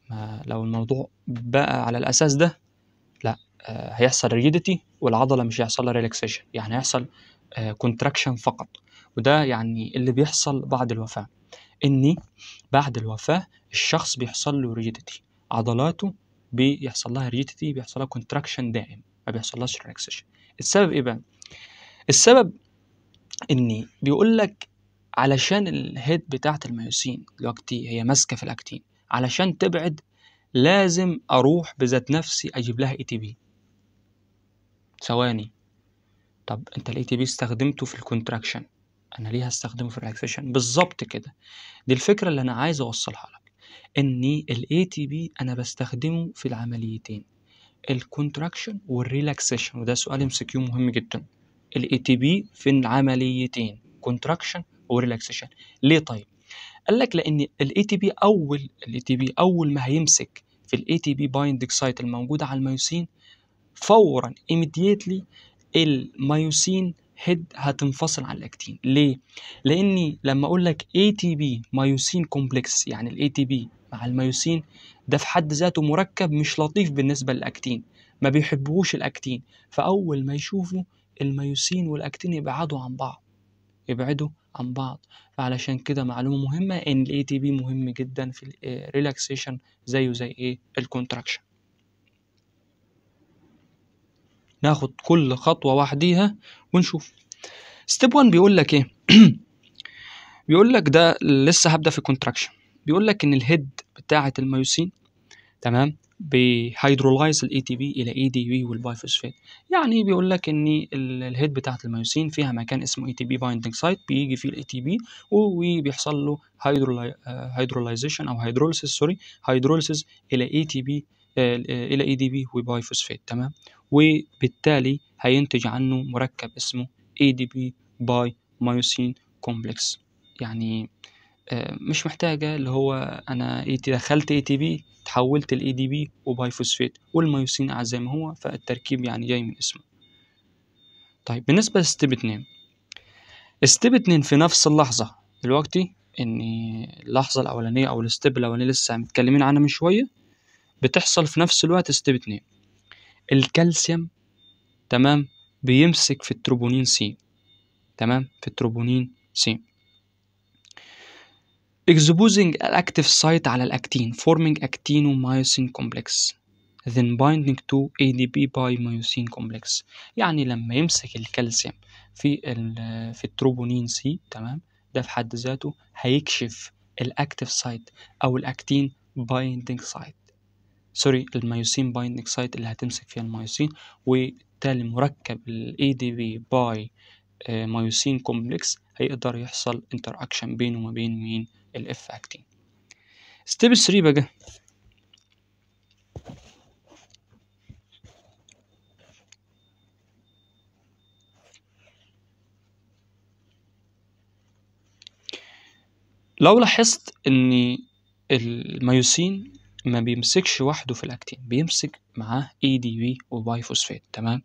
ما لو الموضوع بقى على الأساس ده لا آه، هيحصل ريجيديتي والعضلة مش هيحصل لها ريلاكسيشن يعني هيحصل كونتراكشن آه، فقط وده يعني اللي بيحصل بعد الوفاة إن بعد الوفاة الشخص بيحصل له ريجيديتي عضلاته بيحصل لها ريجيديتي بيحصل لها كونتراكشن دائم ما بيحصلهاش ريلاكسيشن السبب إيه بقى؟ السبب إن بيقول لك علشان الهيد بتاعة الميوسين دلوقتي هي ماسكة في الأكتين علشان تبعد لازم أروح بذات نفسي أجيب لها اي تي بي ثواني طب أنت الاي تي بي استخدمته في الكونتراكشن أنا ليه هستخدمه في الريلاكسيشن بالظبط كده دي الفكرة اللي أنا عايز أوصلها لك إن الاي تي بي أنا بستخدمه في العمليتين الكونتراكشن والريلاكسيشن وده سؤال ام سي كيو مهم جدا الاي تي بي في العمليتين كونتراكشن وريلاكسيشن ليه طيب قال لك لان الاي تي بي اول الاي تي بي اول ما هيمسك في الاي تي بي بايندنج سايت الموجوده على الميوسين فورا immediately الميوسين هيد هتنفصل عن الاكتين ليه لاني لما اقول لك اي تي بي مايوسين كومبلكس يعني الاي تي بي مع المايوسين ده في حد ذاته مركب مش لطيف بالنسبه للاكتين ما بيحبوش الاكتين فاول ما يشوفوا المايوسين والاكتين يبعدوا عن بعض يبعدوا عن بعض فعلشان كده معلومة مهمة إن الـ ATP مهم جدا في الريلاكسيشن آه، relaxation زيه زي إيه الكونتراكشن ناخد كل خطوة وحديها ونشوف ستيب 1 بيقول لك إيه (clears throat) بيقول لك ده لسه هبدأ في الكونتراكشن بيقول لك إن الهيد بتاعة الميوسين تمام بهيدرولايز الاي تي بي الى اي دي بي والبايفوسفات يعني بيقول لك ان الهيد بتاعت الميوسين فيها مكان اسمه اي تي بي بايندنج سايت بيجي فيه الاي تي بي وبيحصل له هيدرولايزيشن آه، او هيدروليسيس سوري هيدروليسيس الى اي تي بي الى اي دي بي وبايفوسفات تمام وبالتالي هينتج عنه مركب اسمه اي دي بي باي مايوسين كومبلكس يعني مش محتاجة اللي هو أنا إيه، دخلت اي تي بي تحولت الاي دي بي وبايفوسفيت والميوسين قاعد زي ما هو فالتركيب يعني جاي من اسمه طيب بالنسبة لستيب اتنين ستيب اتنين في نفس اللحظة دلوقتي ان اللحظة الأولانية أو الستيب الأولانية لسه متكلمين عنها من شوية بتحصل في نفس الوقت ستيب اتنين الكالسيوم تمام بيمسك في التروبونين سي تمام في التروبونين سي exposing an active site على الأكتين forming actinomyosin complex then binding to ADP by myosin complex يعني لما يمسك الكالسيوم في في التروبونين سي تمام ده في حد ذاته هيكشف الاكتيف سايت او الاكتين بايندينج سايت سوري الميوسين بايندينج سايت اللي هتمسك فيها الميوسين وبالتالي مركب الـ ADP by باي ميوسين كومبلكس هيقدر يحصل انتراكشن بينه وما بين مين الاف اكتين ستيب 3 بقى لو لاحظت ان الميوسين ما بيمسكش وحده في الاكتين بيمسك معاه اي دي بي فوسفات تمام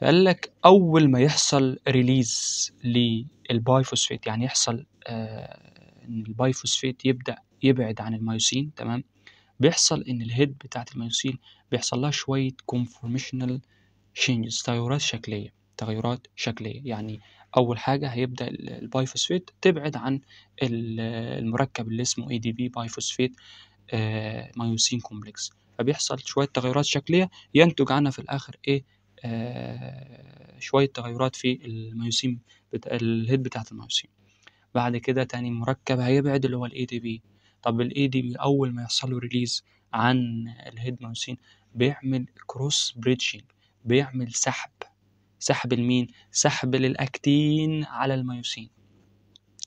فقال لك اول ما يحصل ريليز للبايفوسفيت يعني يحصل آه، ان البايفوسفيت يبدا يبعد عن الميوسين تمام بيحصل ان الهيد بتاعه الميوسين بيحصل لها شويه كونفورميشنال شينجز تغيرات شكليه تغيرات شكليه يعني اول حاجه هيبدا البايفوسفيت تبعد عن المركب اللي اسمه اي دي بي بايفوسفيت آه، مايوسين كومبلكس فبيحصل شويه تغيرات شكليه ينتج عنها في الاخر ايه آه، شوية تغيرات في الميوسين بتا... الهيد بتاعة الميوسين بعد كده تاني مركب هيبعد اللي هو الاي دي بي طب الاي دي بي اول ما يحصل له ريليز عن الهيد ميوسين بيعمل كروس بريدجنج بيعمل سحب سحب لمين سحب للاكتين على الميوسين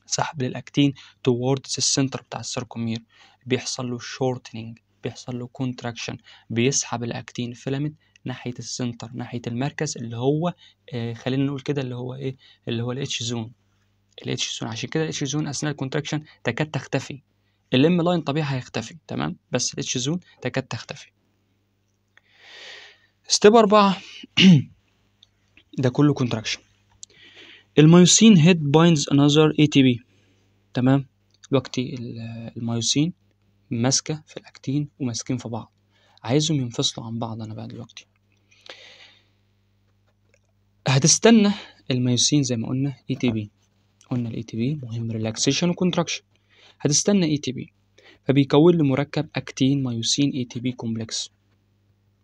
سحب للاكتين towards السنتر بتاع السيركومير بيحصل له شورتنينج بيحصل له كونتراكشن بيسحب الاكتين فيلامنت ناحيه السنتر ناحيه المركز اللي هو آه خلينا نقول كده اللي هو ايه اللي هو الاتش زون الاتش زون عشان كده الاتش زون اثناء الكونتراكشن تكاد تختفي الام لاين طبيعي هيختفي تمام بس الاتش زون تكاد تختفي ستيب أربعة (clears throat) ده كله كونتراكشن الميوسين هيد بايندز انذر اي تي بي تمام دلوقتي الميوسين ماسكة في الأكتين وماسكين في بعض عايزهم ينفصلوا عن بعض أنا بقى دلوقتي هتستنى الميوسين زي ما قلنا اي تي بي قلنا الاي تي بي مهم ريلاكسيشن وكونتراكشن هتستنى اي تي بي فبيكون لي مركب اكتين مايوسين اي تي بي كومبلكس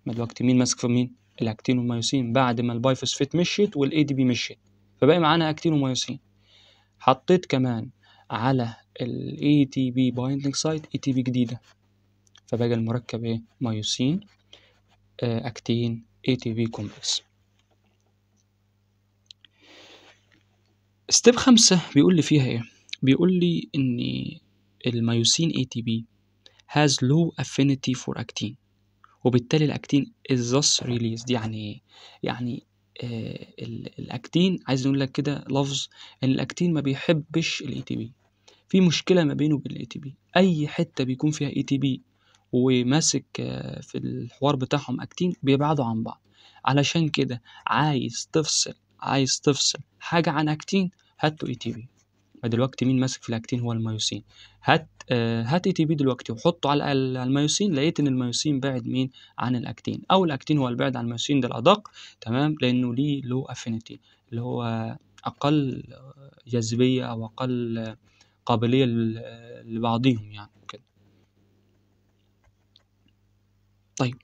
ما دلوقتي مين ماسك في مين الاكتين والمايوسين بعد ما البايفوسفيت مشيت والاي دي بي مشيت فبقى معانا اكتين ومايوسين حطيت كمان على الاي تي بي بايندنج سايت اي تي بي جديده فبقى المركب ايه مايوسين آه، اكتين اي تي بي كومبلكس ستيب خمسة بيقول لي فيها ايه بيقول لي ان الميوسين اي تي بي has low affinity for actin وبالتالي الاكتين is thus released يعني ايه يعني آه الاكتين عايز نقول لك كده لفظ ان الاكتين ما بيحبش الاي تي بي في مشكله ما بينه وبين الاي تي بي اي حته بيكون فيها اي تي بي وماسك آه في الحوار بتاعهم اكتين بيبعدوا عن بعض علشان كده عايز تفصل عايز تفصل حاجة عن أكتين هات تو اي تي بي فدلوقتي مين ماسك في الاكتين هو الميوسين هات آه هات اي تي بي دلوقتي وحطه على الميوسين لقيت ان الميوسين بعد مين عن الاكتين او الاكتين هو البعد عن الميوسين ده الادق تمام لانه ليه لو افينيتي اللي هو اقل جاذبيه او اقل قابليه لبعضهم يعني كده طيب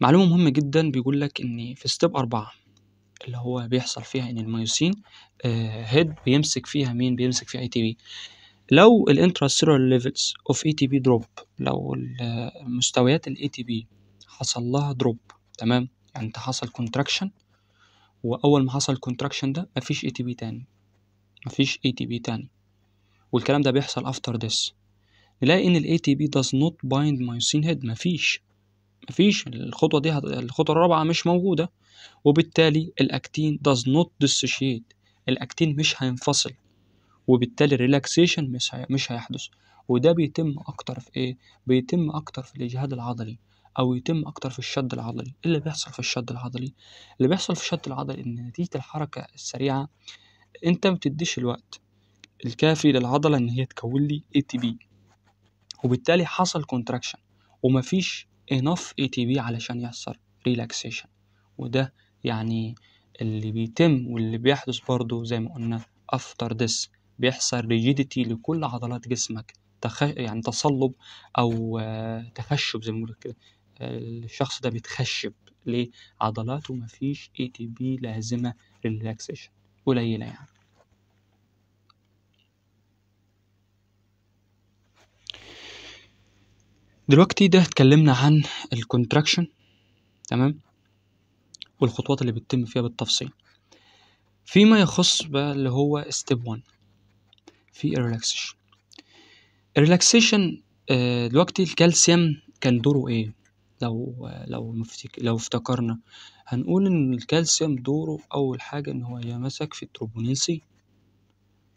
معلومه مهمه جدا بيقول لك ان في ستيب أربعة اللي هو بيحصل فيها ان الميوسين هيد آه، بيمسك فيها مين بيمسك فيها اي تي بي لو الانتراسيلولار ليفلز اوف اي تي بي دروب لو مستويات الاي تي بي حصل لها دروب تمام يعني انت حصل كونتراكشن واول ما حصل الكونتراكشن ده مفيش اي تي بي تاني مفيش اي تي بي تاني والكلام ده بيحصل افتر ذس نلاقي ان الاي تي بي does not bind مايوسين هيد مفيش مفيش الخطوة دي هت... الخطوة الرابعة مش موجودة وبالتالي الأكتين does not dissociate الأكتين مش هينفصل وبالتالي الريلاكسيشن مش هي... مش هيحدث وده بيتم أكتر في إيه؟ بيتم أكتر في الإجهاد العضلي أو يتم أكتر في الشد العضلي إيه اللي بيحصل في الشد العضلي؟ اللي بيحصل في الشد العضلي إن نتيجة الحركة السريعة أنت بتديش الوقت الكافي للعضلة إن هي تكون لي اي تي بي وبالتالي حصل كونتراكشن ومفيش enough ATP علشان يحصل relaxation وده يعني اللي بيتم واللي بيحدث برضه زي ما قلنا after this بيحصل ريجيديتي لكل عضلات جسمك تخ... يعني تصلب او آه، تخشب زي ما بيقولوا كده آه، الشخص ده بيتخشب ليه عضلاته مفيش اي تي بي لازمه ريلاكسيشن قليله يعني دلوقتي ده اتكلمنا عن الكونتراكشن تمام والخطوات اللي بتتم فيها بالتفصيل فيما يخص بقى اللي هو ستيب 1 في الريلاكسيشن الريلاكسيشن آه، دلوقتي الكالسيوم كان دوره ايه لو لو مفتك لو افتكرنا هنقول ان الكالسيوم دوره اول حاجه ان هو يمسك في التروبونين سي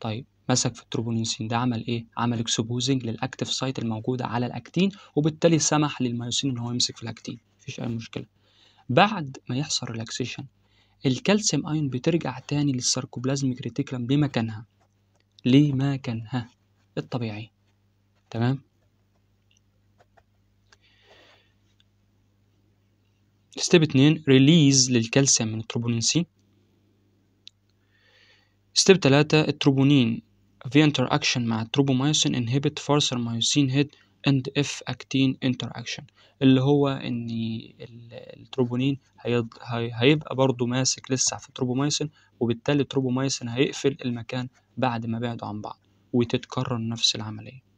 طيب مسك في التروبونينسين ده عمل ايه عمل اكسبوزنج للاكتيف سايت الموجوده على الاكتين وبالتالي سمح للمايوسين ان هو يمسك في الاكتين مفيش اي مشكله بعد ما يحصل ريلاكسيشن الكالسيوم ايون بترجع تاني للساركوبلازميك ريتيكولم لمكانها لمكانها الطبيعي تمام ستيب 2 ريليز للكالسيوم من التروبونين سي ستيب 3 التروبونين في interaction مع التروبومايسين inhibit فارسر مايوسين head and F actin interaction اللي هو ان التروبونين هيبقى برضه ماسك لسه في التروبومايسين وبالتالي التروبومايسين هيقفل المكان بعد ما بعدوا عن بعض وتتكرر نفس العمليه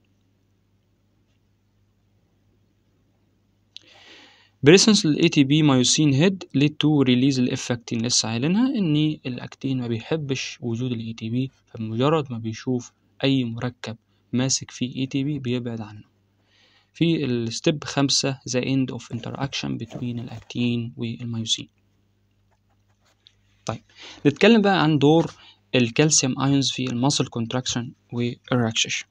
بريسنس للاي تي بي مايوسين هيد ليد تو ريليز الافكتين لسه قايلينها ان الاكتين ما بيحبش وجود الاي تي بي فمجرد ما بيشوف اي مركب ماسك فيه اي تي بي بيبعد عنه في الستيب خمسة the end of interaction between الأكتين والميوسين طيب نتكلم بقى عن دور الكالسيوم ايونز في المسل كونتراكشن والريلاكسيشن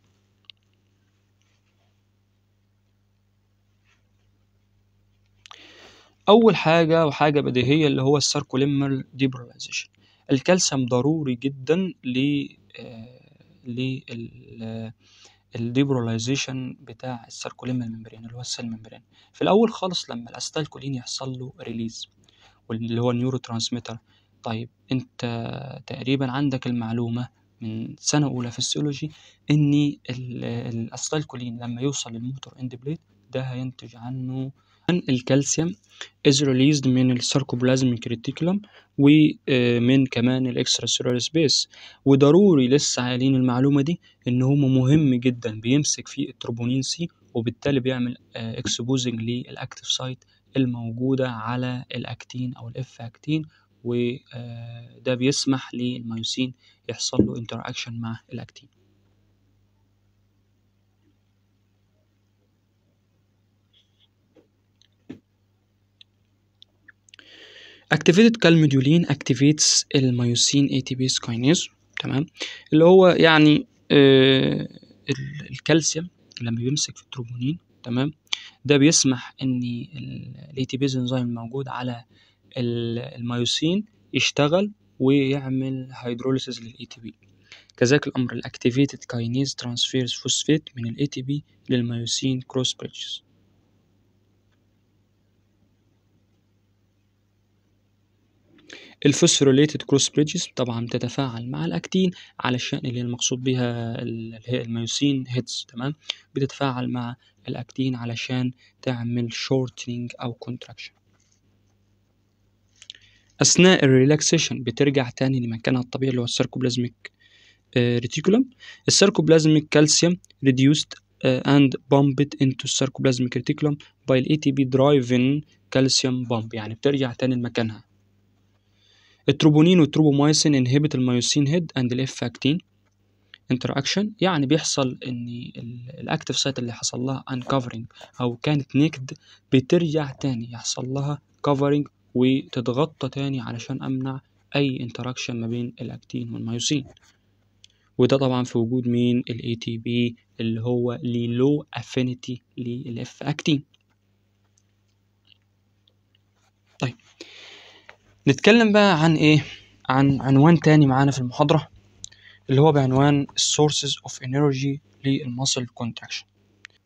اول حاجه وحاجه بديهيه اللي هو الساركوليمر ديبرولايزيشن الكالسيوم ضروري جدا ل آه، لل آه، الديبروليزيشن بتاع الساركوليمر الممبرين اللي هو السيل ممبرين في الاول خالص لما الأستالكولين يحصل له ريليز واللي هو النيورو ترانسميتر طيب انت تقريبا عندك المعلومه من سنه اولى في السيولوجي ان الأستالكولين لما يوصل للموتور اند بليد ده هينتج عنه الكالسيوم is released من الساركوبلازميك ريتيكولم ومن آه، كمان الاكسترا سيلولار سبيس وضروري لسه عايلين المعلومه دي ان هو مهم جدا بيمسك في التروبونين سي وبالتالي بيعمل اكسبوزنج للاكتيف سايت الموجوده على الاكتين او الاف اكتين وده بيسمح للميوسين يحصل له انتراكشن مع الاكتين activated calmodulin activates الميوسين ATPase kinase تمام اللي هو يعني آه الكالسيوم لما بيمسك في التروبونين تمام ده بيسمح ان الاتيبيز انزيم الموجود على الميوسين يشتغل ويعمل هيدروليسيس للاي تي بي كذلك الامر الاكتيفيتد كاينيز ترانسفيرز فوسفيت من الاي تي بي للميوسين كروس بريدجز الفوسفوريليتد كروس بريدجز طبعا بتتفاعل مع الاكتين علشان اللي المقصود بيها الميوسين هيدز تمام بتتفاعل مع الاكتين علشان تعمل شورتنج او كونتراكشن اثناء الريلاكسيشن بترجع تاني لمكانها الطبيعي اللي هو السيركوبلازميك ريتيكولم السيركوبلازميك كالسيوم ريديوسد and pumped into sarcoplasmic reticulum by ATP driven calcium pump يعني بترجع تاني لمكانها التروبونين والتروبومايسين انهبت المايوسين هيد اند الاف اكتين انتراكشن يعني بيحصل ان الاكتف سايت اللي حصل لها انكفرنج او كانت نيكد بترجع تاني يحصل لها كفرنج وتتغطى تاني علشان امنع اي انتراكشن ما بين الاكتين والمايوسين وده طبعا في وجود مين الاي تي بي اللي هو ليه لو افينيتي للاف اكتين طيب نتكلم بقى عن ايه عن عنوان تاني معانا في المحاضرة اللي هو بعنوان Sources of Energy للمصل Contraction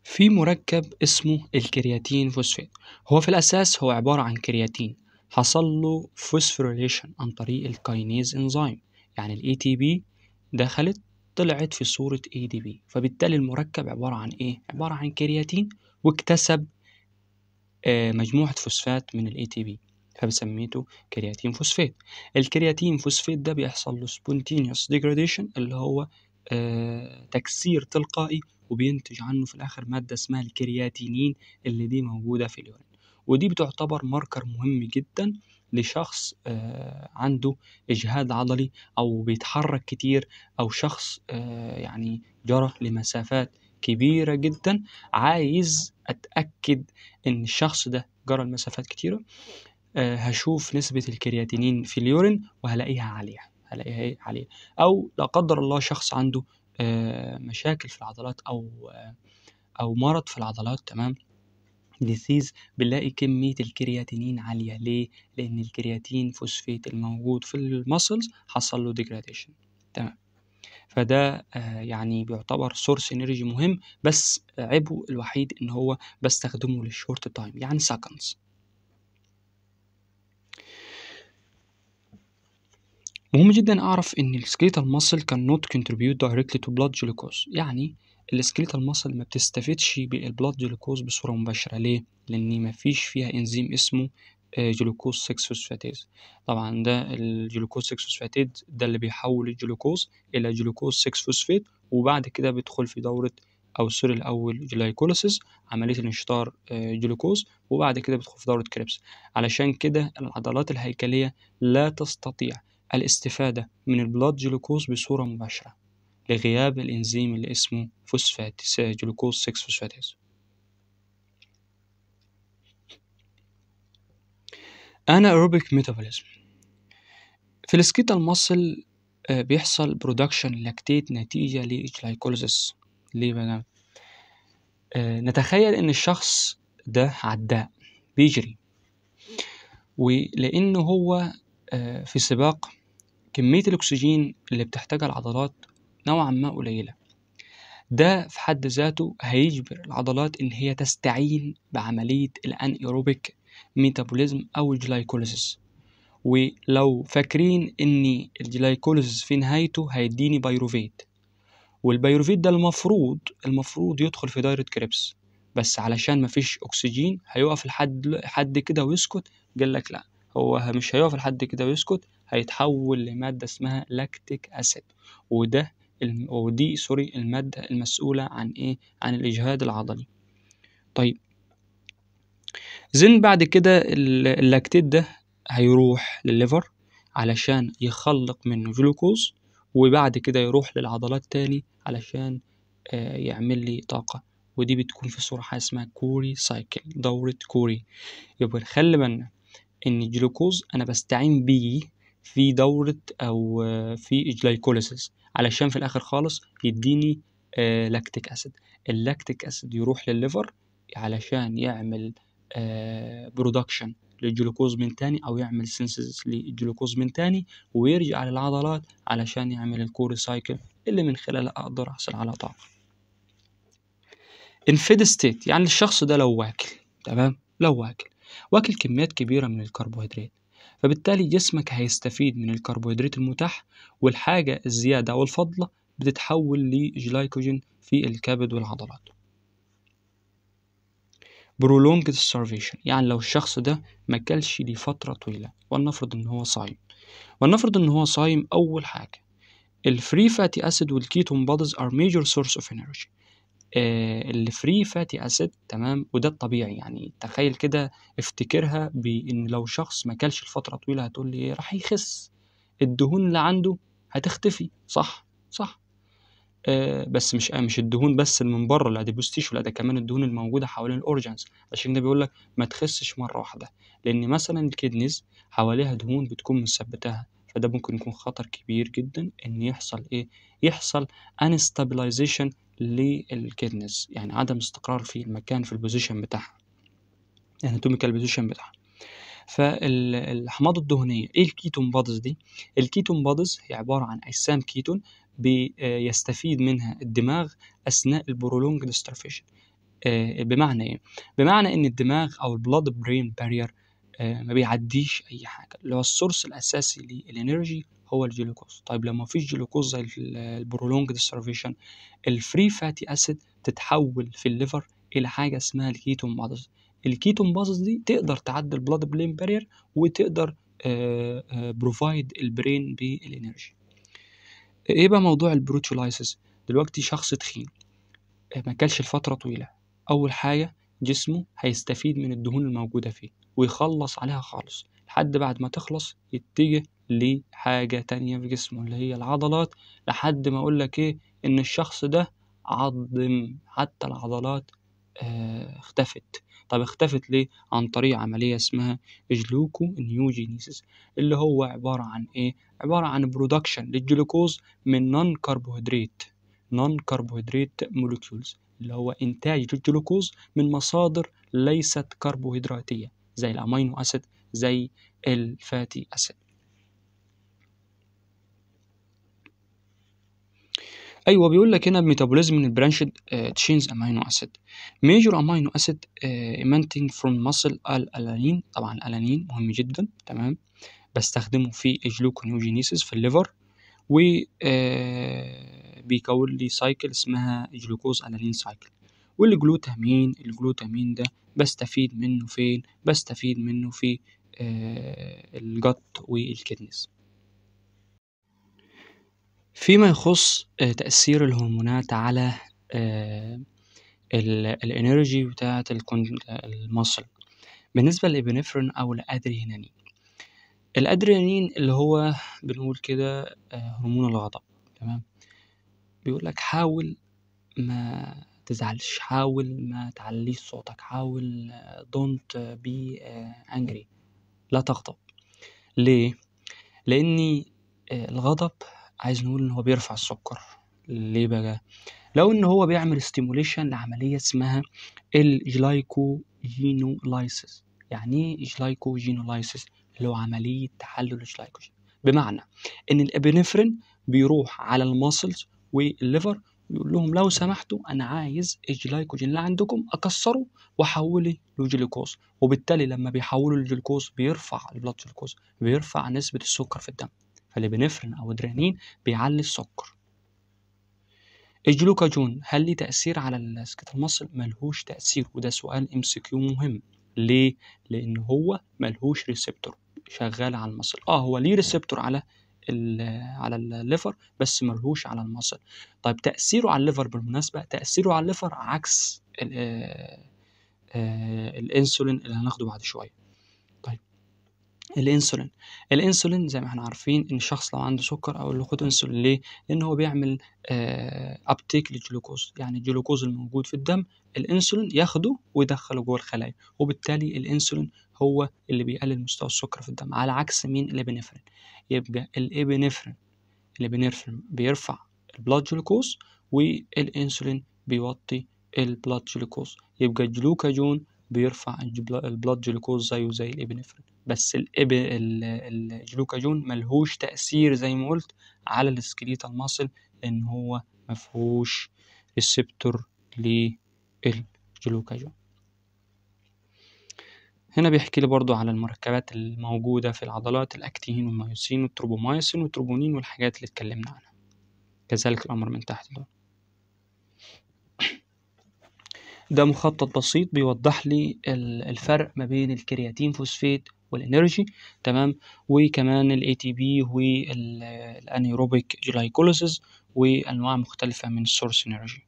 في مركب اسمه الكرياتين فوسفات هو في الأساس هو عبارة عن كرياتين حصل له فوسفوريليشن عن طريق الكاينيز انزيم يعني الاي تي بي دخلت طلعت في صورة اي دي بي فبالتالي المركب عبارة عن ايه عبارة عن كرياتين واكتسب آه، مجموعة فوسفات من الاي تي بي فبسميته كرياتين فوسفات الكرياتين فوسفات ده بيحصل له سبونتينيوس ديجراديشن اللي هو آه، تكسير تلقائي وبينتج عنه في الاخر ماده اسمها الكرياتينين اللي دي موجوده في اليورين ودي بتعتبر ماركر مهم جدا لشخص آه، عنده اجهاد عضلي او بيتحرك كتير او شخص آه، يعني جرى لمسافات كبيره جدا عايز اتاكد ان الشخص ده جرى لمسافات كتيره آه، هشوف نسبة الكرياتينين في اليورين وهلاقيها عالية هلاقيها ايه عالية أو لا قدر الله شخص عنده آه، مشاكل في العضلات أو آه، أو مرض في العضلات تمام ديسيز بنلاقي كمية الكرياتينين عالية ليه؟ لأن الكرياتين فوسفيت الموجود في المسلز حصل له ديجراديشن تمام فده يعني بيعتبر سورس انرجي مهم بس عيبه الوحيد ان هو بستخدمه للشورت تايم يعني سكندز مهم جدا اعرف ان السكيلتال ماسل كان نوت كونتريبيوت دايركتلي تو بلاد جلوكوز يعني السكيلتال ماسل ما بتستفدش بالبلاد جلوكوز بصوره مباشره ليه لان ما فيش فيها انزيم اسمه جلوكوز 6 فوسفاتيز طبعا ده الجلوكوز 6 فوسفاتيد ده اللي بيحول الجلوكوز الى جلوكوز 6 فوسفات وبعد كده بيدخل في دوره او سوري الاول جلايكوليسيس عمليه انشطار جلوكوز آه، وبعد كده بيدخل في دوره كريبس علشان كده العضلات الهيكليه لا تستطيع الاستفادة من البلاد جلوكوز بصورة مباشرة لغياب الإنزيم اللي اسمه فوسفات جلوكوز 6 فوسفاتيز أنا أروبيك ميتابوليزم في الاسكيتا المصل آه، بيحصل برودكشن لاكتيت نتيجة لجلايكوليزيس ليه بقى؟ آه، نتخيل إن الشخص ده عداء بيجري ولأنه هو آه، في سباق كمية الأكسجين اللي بتحتاجها العضلات نوعا ما قليلة ده في حد ذاته هيجبر العضلات إن هي تستعين بعملية الأنيروبيك ميتابوليزم أو الجلايكوليسيس ولو فاكرين إن الجلايكوليسيس في نهايته هيديني بايروفيت والبيروفيت ده المفروض المفروض يدخل في دايرة كريبس بس علشان مفيش أكسجين هيقف لحد حد كده ويسكت قال لك لأ هو مش هيقف لحد كده ويسكت هيتحول لمادة اسمها لاكتيك أسيد وده ودي سوري المادة المسؤولة عن إيه؟ عن الإجهاد العضلي. طيب زين بعد كده اللاكتيت ده هيروح للليفر علشان يخلق منه جلوكوز وبعد كده يروح للعضلات تاني علشان آه، يعمل لي طاقة ودي بتكون في صورة حاجة اسمها كوري سايكل دورة كوري يبقى نخلي بالنا ان الجلوكوز انا بستعين بيه في دورة او آه، في جلايكوليسيس علشان في الاخر خالص يديني آه، لاكتيك اسيد اللاكتيك اسيد يروح للليفر علشان يعمل برودكشن آه، للجلوكوز من تاني او يعمل سينسيس للجلوكوز من تاني ويرجع للعضلات علشان يعمل الكور سايكل اللي من خلالها اقدر احصل على طاقه انفيد ستيت يعني الشخص ده لو واكل تمام لو واكل واكل كميات كبيرة من الكربوهيدرات فبالتالي جسمك هيستفيد من الكربوهيدرات المتاح والحاجة الزيادة أو الفضلة بتتحول لجلايكوجين في الكبد والعضلات prolonged starvation يعني لو الشخص ده ما كلش لفترة طويلة ولنفرض إن هو صايم ولنفرض إن هو صايم أول حاجة الفري فاتي أسيد والكيتون بادز ار ميجر سورس اوف انرجي الفري فاتي اسيد تمام وده الطبيعي يعني تخيل كده افتكرها بان لو شخص ما كلش لفتره طويله هتقول لي إيه؟ راح يخس الدهون اللي عنده هتختفي صح صح آه بس مش آه مش الدهون بس اللي من بره الاديبوز لا ده كمان الدهون الموجوده حوالين الاورجنز عشان ده بيقول لك ما تخسش مره واحده لان مثلا الكيدنيز حواليها دهون بتكون مثبتاها فده ممكن يكون خطر كبير جدا ان يحصل ايه يحصل انستابلايزيشن للكيدنز يعني عدم استقرار في المكان في البوزيشن بتاعها اناتوميكال يعني بوزيشن بتاعها فالحماض الدهنيه ايه الكيتون بادز دي الكيتون بادز هي عباره عن اجسام كيتون بيستفيد آه، منها الدماغ اثناء البرولونج ستارفيشن آه، بمعنى ايه بمعنى ان الدماغ او البلاد برين بارير ما بيعديش اي حاجه اللي هو السورس الاساسي للانرجي هو الجلوكوز طيب لما مفيش جلوكوز زي البرولونج ديسترفيشن الفري فاتي اسيد تتحول في الليفر الى حاجه اسمها الكيتون بازز الكيتون بازز دي تقدر تعدي البلاد بلين بارير وتقدر بروفايد البرين بالانرجي ايه بقى موضوع البروتولايسيس دلوقتي شخص تخين آه، ما كلش لفتره طويله اول حاجه جسمه هيستفيد من الدهون الموجوده فيه ويخلص عليها خالص لحد بعد ما تخلص يتجه لحاجة تانية في جسمه اللي هي العضلات لحد ما أقولك إيه إن الشخص ده عضم حتى العضلات آه اختفت طب اختفت ليه عن طريق عملية اسمها جلوكو نيوجينيسيس اللي هو عبارة عن ايه عبارة عن برودكشن للجلوكوز من نون كربوهيدرات نون كربوهيدرات مولكيولز اللي هو انتاج الجلوكوز من مصادر ليست كربوهيدراتية زي الامينو اسيد زي الفاتي اسيد ايوه بيقول لك هنا ميتابوليزم من البرانشد تشينز امينو اسيد ميجور امينو اسيد ايمانتنج فروم ماسل الالانين طبعا الالانين مهم جدا تمام بستخدمه في الجلوكونيوجينيسيس في الليفر و آه، بيكون لي سايكل اسمها جلوكوز الانين سايكل والجلوتامين الجلوتامين ده بستفيد منه فين بستفيد منه في آه، الجت والكدنس فيما يخص آه، تأثير الهرمونات على آه، الانرجي بتاعة المصل بالنسبة للابنفرين أو الأدرينالين الأدرينالين اللي هو بنقول كده آه، هرمون الغضب تمام بيقول لك حاول ما تزعلش حاول ما تعليش صوتك حاول دونت بي انجري لا تغضب ليه لاني الغضب عايز نقول ان هو بيرفع السكر ليه بقى لو ان هو بيعمل ستيموليشن لعمليه اسمها الجلايكوجينولايسيس يعني ايه جلايكوجينولايسيس اللي هو عمليه تحلل الجلايكوجين بمعنى ان الابنفرين بيروح على الماسلز والليفر يقول لهم لو سمحتوا انا عايز الجلايكوجين اللي عندكم اكسره واحوله لجلوكوز وبالتالي لما بيحوله لجلوكوز بيرفع البلاد جلوكوز بيرفع نسبه السكر في الدم فالبنفرين أو أدرينالين بيعلي السكر الجلوكاجون هل ليه تأثير على سكتة المصل؟ ملهوش تأثير وده سؤال ام سي كيو مهم ليه؟ لأن هو ملهوش ريسبتور شغال على المصل اه هو ليه ريسبتور على على الليفر بس ملهوش على المصل طيب تأثيره على الليفر بالمناسبة تأثيره على الليفر عكس آه، آه، الانسولين اللي هناخده بعد شوية الانسولين الانسولين زي ما احنا عارفين ان الشخص لو عنده سكر او له خد انسولين ليه لان هو بيعمل ابتيك آه، للجلوكوز يعني الجلوكوز الموجود في الدم الانسولين ياخده ويدخله جوه الخلايا وبالتالي الانسولين هو اللي بيقلل مستوى السكر في الدم على عكس مين الابنفرين يبقى الابنفرين الابنفرين بيرفع البلاد جلوكوز والانسولين بيوطي البلاد جلوكوز يبقى الجلوكاجون بيرفع البلاد جلوكوز زيه زي الابنفرين بس الجلوكاجون ملهوش تأثير زي ما قلت على السكليتال ماسل لأن هو مفهوش ريسبتور للجلوكاجون هنا بيحكي لي برضو على المركبات الموجودة في العضلات الأكتين والمايوسين والتروبومايوسين والتروبونين والحاجات اللي اتكلمنا عنها كذلك الأمر من تحت دول ده مخطط بسيط بيوضح لي الفرق ما بين الكرياتين فوسفيت والانرجي تمام وكمان الاي تي بي والانيروبيك جلايكوليسيس وانواع مختلفه من السورس انرجي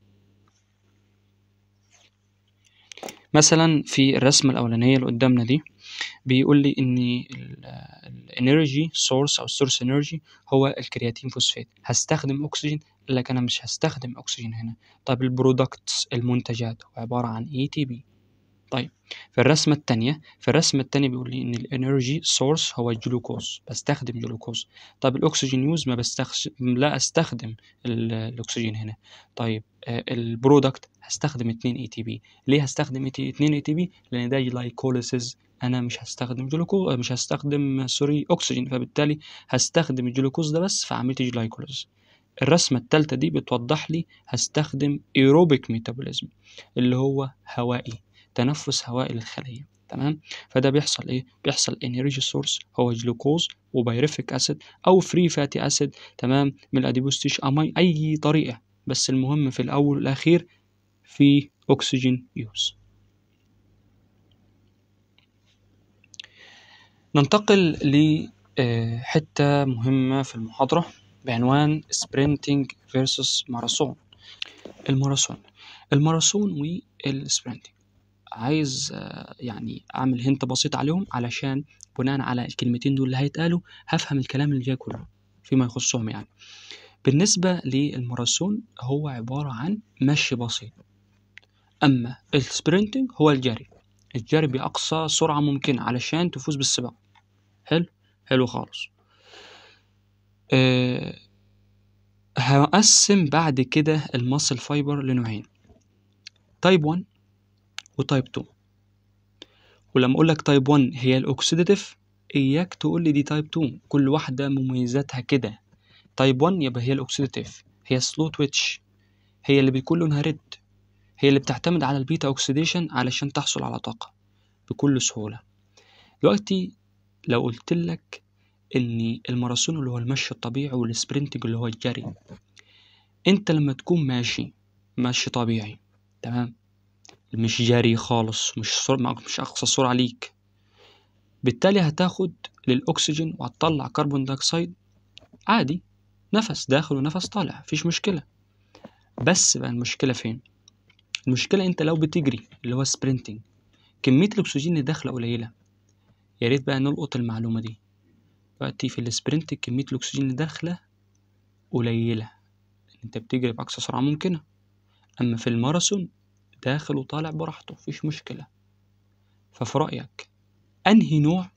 مثلا في الرسمه الاولانيه اللي قدامنا دي بيقول لي ان الانرجي سورس او السورس انرجي هو الكرياتين فوسفات هستخدم اكسجين لكن انا مش هستخدم اكسجين هنا طب البرودكتس المنتجات عباره عن اي تي بي طيب في الرسمة التانية في الرسمة التانية بيقول لي إن الإنرجي سورس هو الجلوكوز بستخدم جلوكوز طب الأكسجين يوز ما بستخدم لا أستخدم الأكسجين هنا طيب آه، البرودكت هستخدم 2 اي تي بي ليه هستخدم 2 اي تي بي لان ده جلايكوليسيز انا مش هستخدم جلوكوز آه، مش هستخدم سوري اكسجين فبالتالي هستخدم الجلوكوز ده بس في عمليه الجلايكوليز الرسمة التالتة دي بتوضح لي هستخدم ايروبيك ميتابوليزم اللي هو هوائي تنفس هواء للخلية تمام فده بيحصل ايه بيحصل انرجي سورس هو جلوكوز وبيريفيك اسيد او فري فاتي اسيد تمام من الاديبوستيش اماي اي طريقه بس المهم في الاول والاخير في اكسجين يوز ننتقل لحته آه، مهمه في المحاضره بعنوان سبرنتنج فيرسس ماراثون الماراثون الماراثون والسبرنتنج عايز يعني اعمل هنت بسيط عليهم علشان بناء على الكلمتين دول اللي هيتقالوا هفهم الكلام اللي جاي كله فيما يخصهم يعني بالنسبة للماراثون هو عبارة عن مشي بسيط أما السبرنتنج هو الجري الجري بأقصى سرعة ممكنة علشان تفوز بالسباق حلو حلو خالص أه هقسم بعد كده المصل فايبر لنوعين تايب 1 وتايب 2 ولما اقول لك تايب 1 هي الاوكسيداتيف اياك تقول لي دي تايب 2 كل واحده مميزاتها كده تايب 1 يبقى هي الاوكسيداتيف هي سلو تويتش هي اللي بيكون لونها ريد هي اللي بتعتمد على البيتا اوكسيديشن علشان تحصل على طاقه بكل سهوله دلوقتي لو قلت لك ان الماراثون اللي هو المشي الطبيعي والسبرنتنج اللي هو الجري انت لما تكون ماشي مشي طبيعي تمام مش جري خالص مش سرعة مش أقصى سرعة ليك بالتالي هتاخد للأكسجين وهتطلع كربون دايكسيد عادي نفس داخل ونفس طالع مفيش مشكلة بس بقى المشكلة فين؟ المشكلة أنت لو بتجري اللي هو سبرنتنج كمية الأكسجين اللي داخلة قليلة يا ريت بقى نلقط المعلومة دي دلوقتي في السبرنت كمية الأكسجين اللي داخلة قليلة أنت بتجري بأقصى سرعة ممكنة أما في الماراثون داخل وطالع براحته مفيش مشكلة ففي رأيك أنهي نوع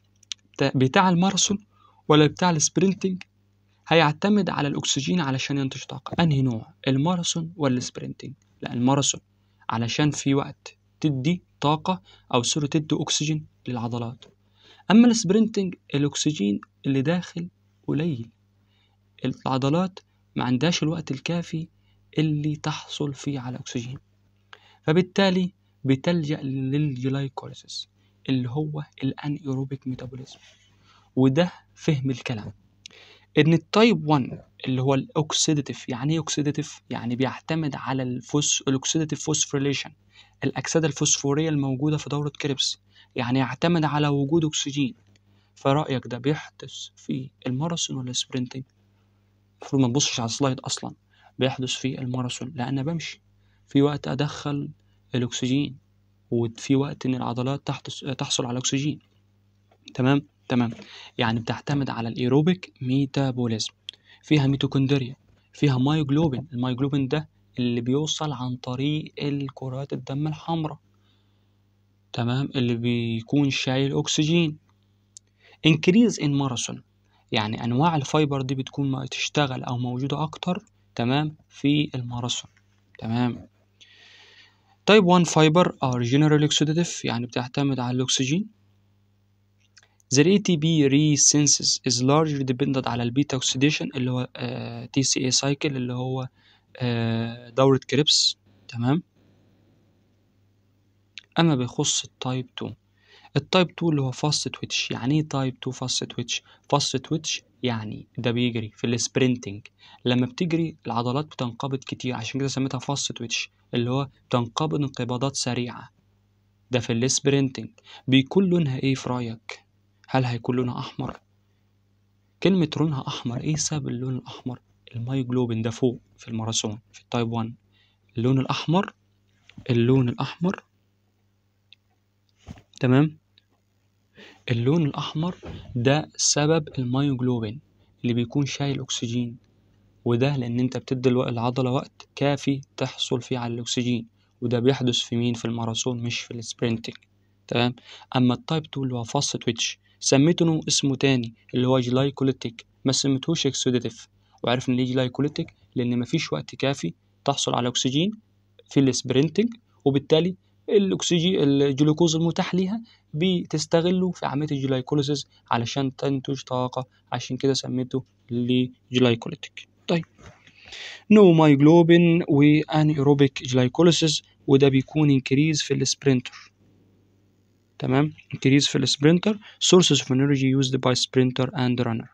بتاع الماراثون ولا بتاع السبرنتنج هيعتمد على الأكسجين علشان ينتج طاقة أنهي نوع الماراثون ولا السبرنتنج لا الماراثون علشان في وقت تدي طاقة أو سوري تدي أكسجين للعضلات أما السبرنتنج الأكسجين اللي داخل قليل العضلات ما عندهاش الوقت الكافي اللي تحصل فيه على أكسجين فبالتالي بتلجأ للجلايكوليسيس اللي هو الانيروبيك ميتابوليزم وده فهم الكلام ان التايب 1 اللي هو الاوكسيداتيف يعني ايه اوكسيداتيف يعني بيعتمد على الفوس الاوكسيداتيف فوسفوريليشن الاكسده الفوسفوريه الموجوده في دوره كريبس يعني يعتمد على وجود اكسجين فرأيك ده بيحدث في الماراثون ولا السبرنتنج المفروض ما نبصش على السلايد اصلا بيحدث في الماراثون لان بمشي في وقت أدخل الأكسجين وفي وقت إن العضلات تحصل على أكسجين تمام تمام يعني بتعتمد على الإيروبيك ميتابوليزم فيها ميتوكوندريا فيها مايوجلوبين المايوجلوبين ده اللي بيوصل عن طريق الكرات الدم الحمراء تمام اللي بيكون شايل أكسجين انكريز ان ماراثون يعني أنواع الفايبر دي بتكون ما تشتغل أو موجودة أكتر تمام في الماراثون تمام Type 1 fiber are جنرال oxidative يعني بتعتمد على الأكسجين. The ATP resynthesis is largely dependent على البيتا oxidation اللي هو uh, TCA cycle اللي هو uh, دورة كريبس تمام أما بيخص التايب 2 التايب 2 اللي هو فاست تويتش يعني ايه تايب 2 فاست تويتش فاست تويتش يعني ده بيجري في السبرنتنج لما بتجري العضلات بتنقبض كتير عشان كده سميتها فاست تويتش اللي هو بتنقبض انقباضات سريعه ده في السبرنتنج بيكون لونها ايه في رايك هل هيكون لونها احمر كلمه لونها احمر ايه سبب اللون الاحمر المايوجلوبين ده فوق في الماراثون في التايب 1 اللون الاحمر اللون الاحمر تمام اللون الأحمر ده سبب المايوجلوبين اللي بيكون شايل أكسجين وده لأن أنت بتدي العضلة وقت كافي تحصل فيه على الأكسجين وده بيحدث في مين في الماراثون مش في السبرنتنج تمام أما التايب 2 اللي هو فاست تويتش سميته له اسمه تاني اللي هو جلايكوليتيك ما سميتهوش اكسوديتيف وعارف ان ليه جلايكوليتيك لأن مفيش وقت كافي تحصل على أكسجين في السبرنتنج وبالتالي الأكسجين الجلوكوز المتاح ليها بتستغله في عملية الجلايكوليسيس علشان تنتج طاقة عشان كده سميته لجلايكوليتيك طيب نو مايجلوبين وان ايروبيك جلايكوليسيز وده بيكون انكريز في السبرنتر تمام انكريز في السبرنتر سورسز اوف انرجي يوزد باي سبرنتر اند رانر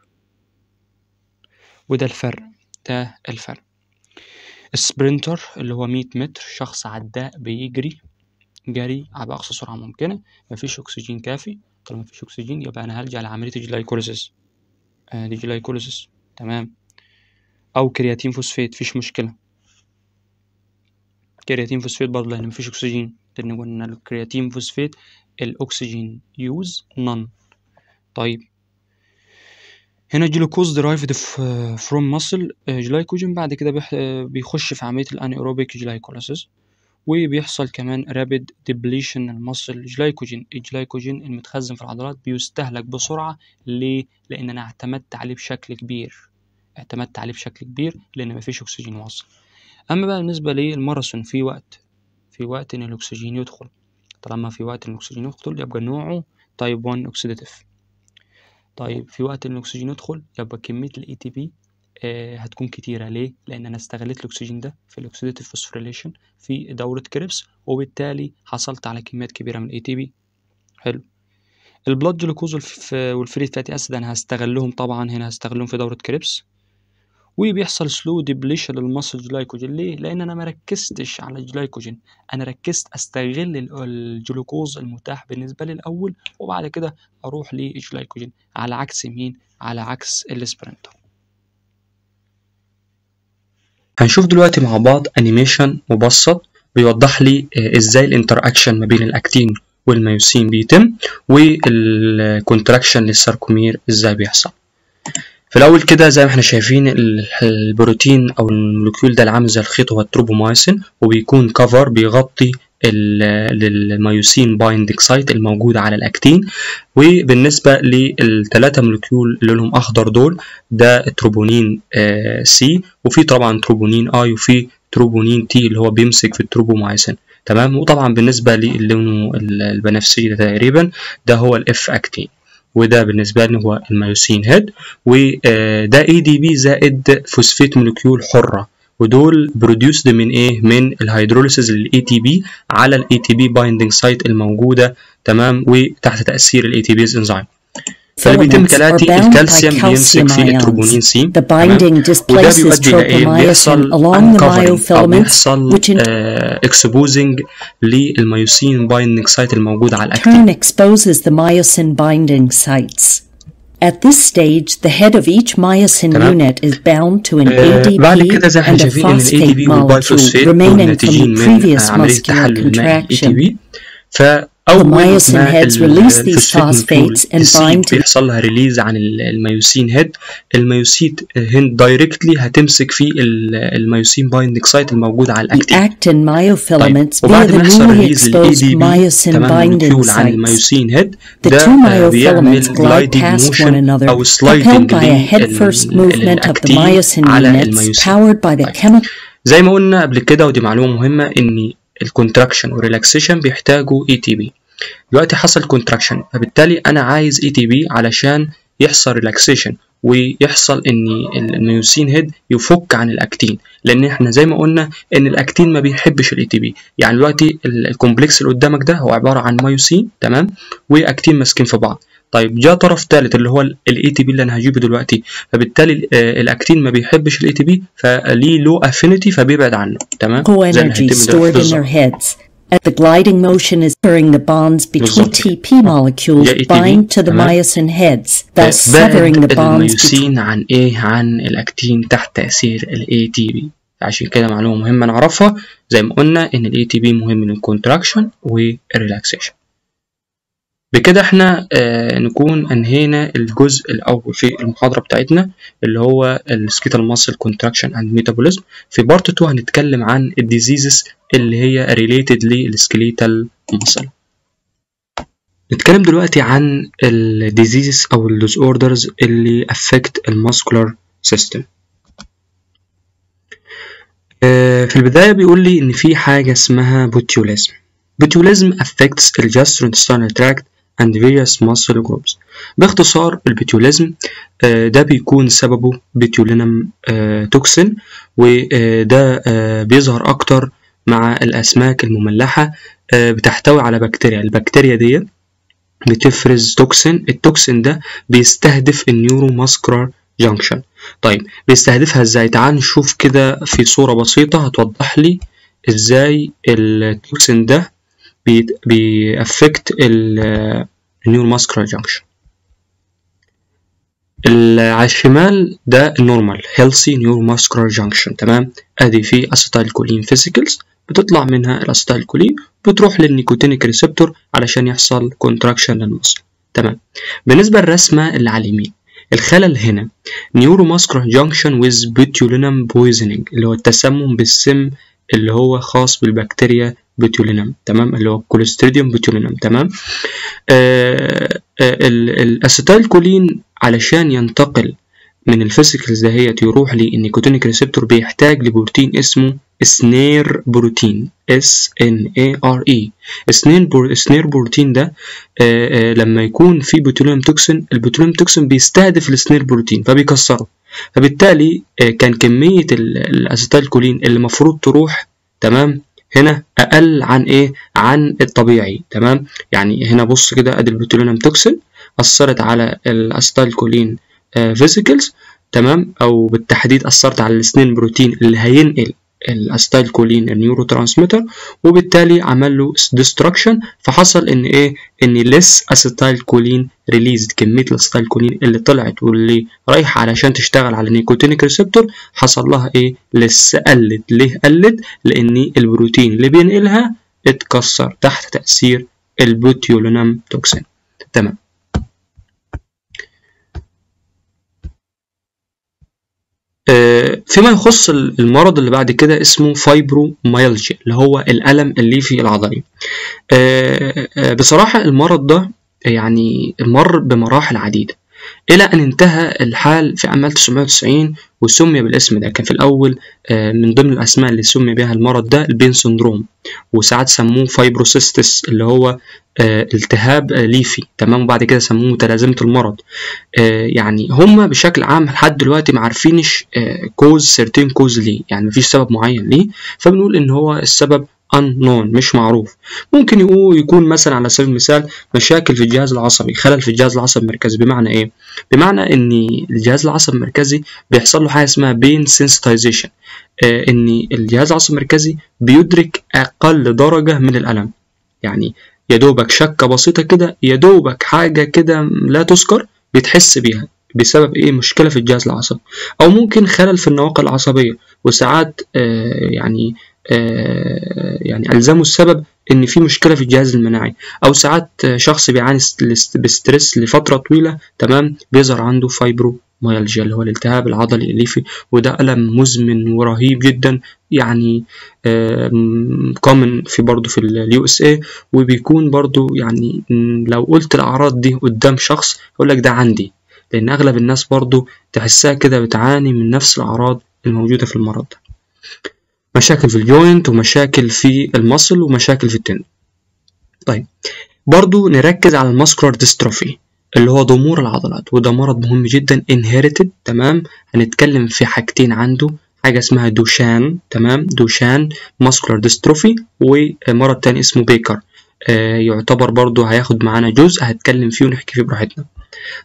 وده الفرق ده الفرق السبرنتر اللي هو 100 متر شخص عداء بيجري جري على أقصى سرعة ممكنة مفيش أكسجين كافي طالما مفيش أكسجين يبقى أنا هلجأ لعملية الجلايكوليسيس دي آه، جلايكوليسيس تمام أو كرياتين فوسفات مفيش مشكلة كرياتين فوسفات برضه لأن مفيش أكسجين لأن قلنا الكرياتين فوسفات الأكسجين يوز نون طيب هنا جلوكوز درايفد فروم ماسل جلايكوجين بعد كده آه، بيخش في عملية الانيروبيك جلايكوليسيس وبيحصل كمان رابيد ديبليشن المصل الجلايكوجين الجلايكوجين المتخزن في العضلات بيستهلك بسرعة ليه؟ لأن أنا اعتمدت عليه بشكل كبير اعتمدت عليه بشكل كبير لأن مفيش أكسجين واصل أما بقى بالنسبة للماراثون في وقت في وقت إن الأكسجين يدخل طالما في وقت إن الأكسجين يدخل يبقى نوعه تايب 1 أكسيداتيف طيب في وقت إن الأكسجين يدخل يبقى كمية الـ ATP آه، هتكون كتيرة ليه؟ لأن أنا استغلت الأكسجين ده في الأكسيديتيف فوسفوريليشن في دورة كريبس وبالتالي حصلت على كميات كبيرة من الـ تي حلو البلاد جلوكوز والفري فاتي اسيد انا هستغلهم طبعا هنا هستغلهم في دوره كريبس وبيحصل سلو ديبليشن للمصل جلايكوجين ليه لان انا مركزتش على الجلايكوجين انا ركزت استغل الجلوكوز المتاح بالنسبه لي الاول وبعد كده اروح للجلايكوجين على عكس مين على عكس الاسبرنتر هنشوف دلوقتي مع بعض انيميشن مبسط بيوضح لي آه، ازاي الانتراكشن ما بين الاكتين والميوسين بيتم والكونتراكشن للساركومير ازاي بيحصل في الاول كده زي ما احنا شايفين البروتين او المولكيول ده العامل زي الخيط هو التروبومايسين وبيكون كفر بيغطي للميوسين بايندنج سايت الموجود على الاكتين وبالنسبه للثلاثه مولكيول اللي لونهم اخضر دول ده تروبونين سي آه، وفي طبعا تروبونين اي وفي تروبونين تي اللي هو بيمسك في التروبومايسين تمام وطبعا بالنسبه للون البنفسجي ده تقريبا ده هو الاف اكتين وده بالنسبه لنا هو الميوسين هيد وده آه، اي دي بي زائد فوسفيت مولكيول حره ودول بروديوسد من ايه من الهيدروليسيز للاي تي بي على الاي تي بي بايندنج سايت الموجوده تمام وتحت تاثير الاي تي بيز انزيم فاللي بيتم تلاتي الكالسيوم بيمسك في التروبونين سي وده بيؤدي الى ايه بيحصل uncoverage او بيحصل اكسبوزنج آه، للميوسين بايندنج سايت الموجود على الاكتين At this stage, the head of each myosin unit is bound to an uh, ADP and a phosphate molecule remaining from the previous eh, muscular contraction. أو myosin heads بيحصل لها ريليز عن الميوسين هيد الميوسيت هند دايركتلي هتمسك في الميوسين بايندنج سايت الموجود على الاكتين طيب. وبعد ما يحصل ريليز الاي دي بي تمام عن الميوسين هيد ده بيعمل جلايدنج موشن او سلايدنج للاكتين على الميوسين طيب، زي ما قلنا قبل كده ودي معلومه مهمه ان الكونتراكشن والريلاكسيشن بيحتاجوا اي تي بي دلوقتي حصل كونتراكشن فبالتالي انا عايز اي تي بي علشان يحصل ريلاكسيشن ويحصل ان الميوسين هيد يفك عن الاكتين لان احنا زي ما قلنا ان الاكتين ما بيحبش الاي تي e بي يعني دلوقتي الكومبلكس اللي قدامك ده هو عباره عن مايوسين تمام واكتين ماسكين في بعض طيب جاء طرف ثالث اللي هو الاي تي بي اللي انا هجيبه دلوقتي فبالتالي آه، الاكتين ما بيحبش الاي تي بي فليه لو افينيتي فبيبعد عنه تمام زي ما The gliding motion is during the bonds between TP molecules e bind to the myosin heads, thus severing the bonds between عن ايه عن الاكتين تحت تاثير الاي تي بي عشان كده معلومه مهمه نعرفها زي ما قلنا ان الاي تي بي مهم للكونتراكشن والريلاكسيشن بكده احنا آه نكون انهينا الجزء الاول في المحاضره بتاعتنا اللي هو السكيتال ماسل كونتراكشن اند ميتابوليزم في بارت 2 هنتكلم عن الديزيزز اللي هي ريليتد للسكيليتال ماسل نتكلم دلوقتي عن الديزيزز او الديزوردرز اللي افكت الماسكولار سيستم آه، في البدايه بيقول لي ان في حاجه اسمها بوتيوليزم بوتيوليزم affects الجاستروintestinal تراكت and various muscle groups باختصار البتيوليزم آه، ده بيكون سببه بتيولينم آه، توكسين وده آه، بيظهر أكتر مع الأسماك المملحة بتحتوي على بكتيريا البكتيريا دي بتفرز توكسين التوكسين ده بيستهدف النيورو ماسكرار جانكشن طيب بيستهدفها ازاي تعال نشوف كده في صورة بسيطة هتوضح لي ازاي التوكسين ده بيأفكت النيور ماسكرال جانكشن على الشمال ده النورمال هيلثي نيور ماسكرا جانكشن تمام ادي في اسيتايل كولين فيسيكلز بتطلع منها الاسيتايل كولين بتروح للنيكوتينيك ريسبتور علشان يحصل كونتراكشن للمصل تمام بالنسبه للرسمه اللي على اليمين الخلل هنا نيورو ماسكرا جانكشن ويز بوتيولينم بويزنينج اللي هو التسمم بالسم اللي هو خاص بالبكتيريا بوتولينم تمام اللي هو كوليستيريديوم بوتولينم تمام آه, آه، كولين علشان ينتقل من الفيسيكلز دهيت يروح للنيكوتينيك ريسبتور بيحتاج لبروتين اسمه سنير بروتين اس ان اي ار اي سنير بروتين ده آآ آه، آآ آه، لما يكون في بوتوليوم توكسين البوتوليوم توكسين بيستهدف السنير بروتين فبيكسره فبالتالي كان كمية الاسيتيل كولين اللي المفروض تروح تمام هنا اقل عن ايه عن الطبيعي تمام يعني هنا بص كده ادي البتولينم توكسين اثرت على الاستايل كولين فيزيكلز آه، تمام او بالتحديد اثرت على الاثنين بروتين اللي هينقل الاستايل كولين النيورو ترانسميتر وبالتالي عمل له ديستراكشن فحصل ان ايه ان لس استايل كولين ريليز كميه الاستايل كولين اللي طلعت واللي رايحه علشان تشتغل على النيكوتينيك ريسبتور حصل لها ايه لس قلت ليه قلت لان البروتين اللي بينقلها اتكسر تحت تاثير البوتيولونام توكسين تمام آه، فيما يخص المرض اللي بعد كده اسمه فايبروميالجيا اللي هو الألم الليفي العضلي آه، آه، بصراحة المرض ده يعني مر بمراحل عديدة إلى أن انتهى الحال في عام 1990 وسمي بالاسم ده كان في الأول آه، من ضمن الأسماء اللي سمي بها المرض ده البين سندروم وساعات سموه فايبروسيستس اللي هو آه، التهاب آه، ليفي تمام وبعد كده سموه متلازمة المرض يعني هما بشكل عام لحد دلوقتي ما عارفينش كوز سيرتين كوز ليه يعني مفيش سبب معين ليه فبنقول إن هو السبب unknown مش معروف ممكن يكون مثلا على سبيل المثال مشاكل في الجهاز العصبي خلل في الجهاز العصبي المركزي بمعنى ايه بمعنى ان الجهاز العصبي المركزي بيحصل له حاجه اسمها بين sensitization آه ان الجهاز العصبي المركزي بيدرك اقل درجه من الالم يعني يا دوبك شكه بسيطه كده يا دوبك حاجه كده لا تذكر بتحس بيها بسبب ايه مشكله في الجهاز العصبي او ممكن خلل في النواقل العصبيه وساعات آه يعني آه، يعني ألزمه السبب إن في مشكلة في الجهاز المناعي أو ساعات شخص بيعاني بستريس لفترة طويلة تمام بيظهر عنده فايبرو ميالجيا اللي هو الالتهاب العضلي الليفي وده ألم مزمن ورهيب جدا يعني كومن آه، في برضه في اليو اس اي وبيكون برضه يعني لو قلت الأعراض دي قدام شخص يقول لك ده عندي لأن أغلب الناس برضه تحسها كده بتعاني من نفس الأعراض الموجودة في المرض ده مشاكل في الجوينت ومشاكل في المصل ومشاكل في التن طيب برضو نركز على الماسكولار ديستروفي اللي هو ضمور العضلات وده مرض مهم جدا انهيرتد تمام هنتكلم في حاجتين عنده حاجة اسمها دوشان تمام دوشان ماسكولار ديستروفي ومرض تاني اسمه بيكر آه يعتبر برضو هياخد معانا جزء هتكلم فيه ونحكي فيه براحتنا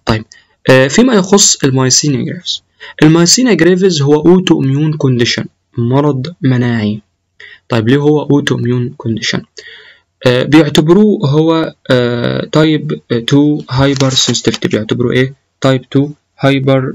طيب آه فيما يخص المايسينيا جريفز المايسينيا جريفز هو اوتو اميون كونديشن مرض مناعي طيب ليه هو اوتو اميون كونديشن بيعتبروه هو تايب 2 هايبر سنسيتيفيتي بيعتبروه ايه تايب 2 هايبر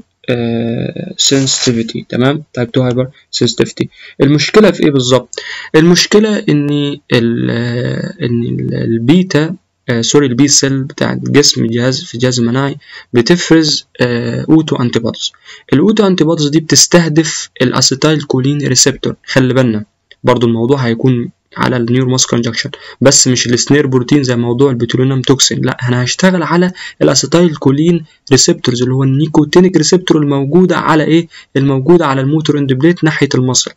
سنسيتيفيتي تمام تايب 2 هايبر سنسيتيفيتي المشكله في ايه بالظبط المشكله ان آه، ان البيتا آه، سوري البي سيل بتاع الجسم الجهاز في الجهاز المناعي بتفرز آه، اوتو انتيبادز الاوتو انتيبادز دي بتستهدف الاسيتايل كولين ريسبتور خلي بالنا برضو الموضوع هيكون على النيور ماسك انجكشن بس مش السنير بروتين زي موضوع البتولينم توكسين لا انا هشتغل على الاسيتايل كولين ريسبتورز اللي هو النيكوتينيك ريسبتور الموجوده على ايه الموجوده على الموتور اند بليت ناحيه المصل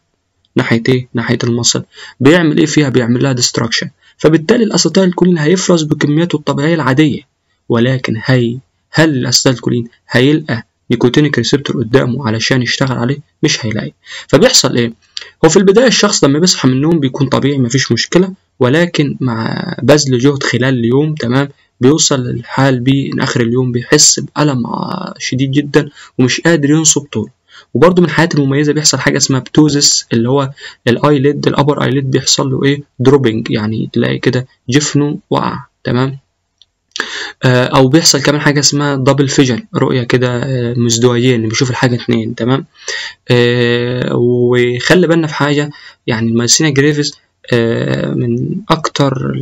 ناحيه ايه ناحيه المصل بيعمل ايه فيها بيعمل لها ديستراكشن فبالتالي الأسيتيل الكولين هيفرز بكمياته الطبيعية العادية ولكن هي هل الأسيتيل الكولين هيلقى نيكوتينيك ريسبتور قدامه علشان يشتغل عليه مش هيلاقي فبيحصل ايه هو في البدايه الشخص لما بيصحى من النوم بيكون طبيعي مفيش مشكله ولكن مع بذل جهد خلال اليوم تمام بيوصل الحال بيه ان اخر اليوم بيحس بالم شديد جدا ومش قادر ينصب طوله وبرده من الحاجات المميزه بيحصل حاجه اسمها بتوزس اللي هو الايليد الابر ايليد بيحصل له ايه دروبنج يعني تلاقي كده جفنه وقع تمام آه، او بيحصل كمان حاجه اسمها دبل فيجن رؤيه كده آه، مزدوجين بيشوف الحاجه اتنين تمام آه، وخلي بالنا في حاجه يعني المالسينا جريفز من اكتر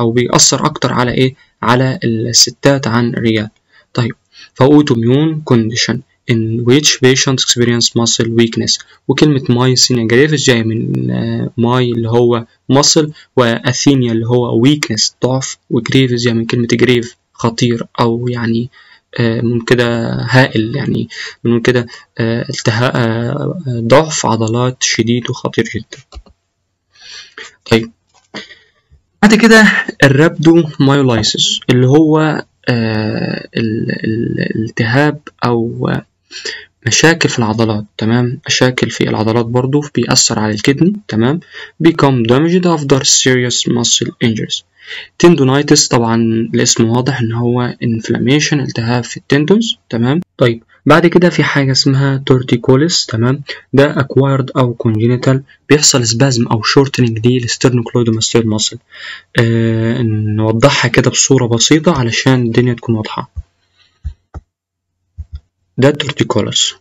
او بيأثر اكتر على ايه على الستات عن الرجال طيب فاوتوميون كونديشن in which patients experience muscle weakness وكلمة myasthenia gravis جاية من آه، ماي اللي هو muscle وأثينيا اللي هو weakness ضعف وجريفز جاية من كلمة جريف خطير أو يعني آه، من كده هائل يعني من كده آه، التهاء ضعف عضلات شديد وخطير جدا طيب بعد كده الرابدو مايولايسيس اللي هو الالتهاب او مشاكل في العضلات تمام مشاكل في العضلات برضو بيأثر على الكدني تمام become damaged after serious muscle injuries tendonitis طبعا الاسم واضح ان هو inflammation التهاب في التندونز تمام طيب بعد كده في حاجة اسمها torticollis تمام ده acquired أو congenital بيحصل سبازم أو shortening دي للسترنوكلويدوماستيد muscle آه نوضحها كده بصورة بسيطة علشان الدنيا تكون واضحة ده torticollis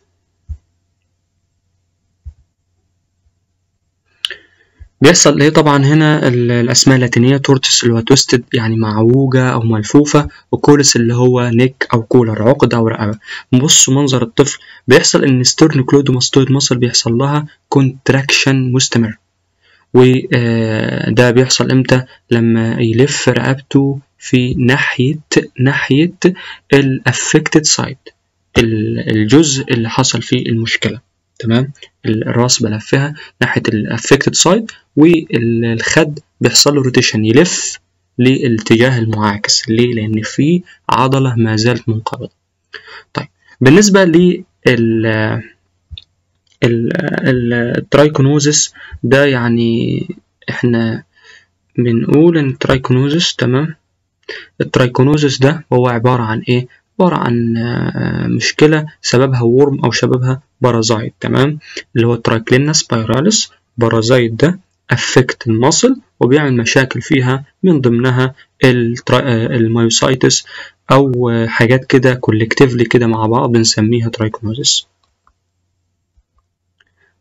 بيحصل ايه طبعا هنا الاسماء اللاتينيه تورتس اللي هو توستد يعني معوجه او ملفوفه وكولس اللي هو نيك او كولر عقد او رقبه بصوا منظر الطفل بيحصل ان ستيرن ماستويد مصر بيحصل لها كونتراكشن مستمر وده آه، بيحصل امتى لما يلف رقبته في ناحيه ناحيه الافكتد سايد الجزء اللي حصل فيه المشكلة تمام الراس بلفها ناحية الافكتد سايد والخد بيحصل له روتيشن يلف للاتجاه المعاكس ليه لان في عضلة ما زالت منقبضة طيب بالنسبة لل الترايكونوزس ده يعني احنا بنقول ان الترايكونوزس تمام الترايكونوزس ده هو عبارة عن ايه عبارة عن آه، مشكلة سببها ورم أو شببها بارازايت تمام اللي هو ترايكلينا سبيراليس بارازايت ده افكت المصل وبيعمل مشاكل فيها من ضمنها آه، المايوسايتس او آه، حاجات كده كولكتيفلي كده مع بعض بنسميها ترايكونوزيس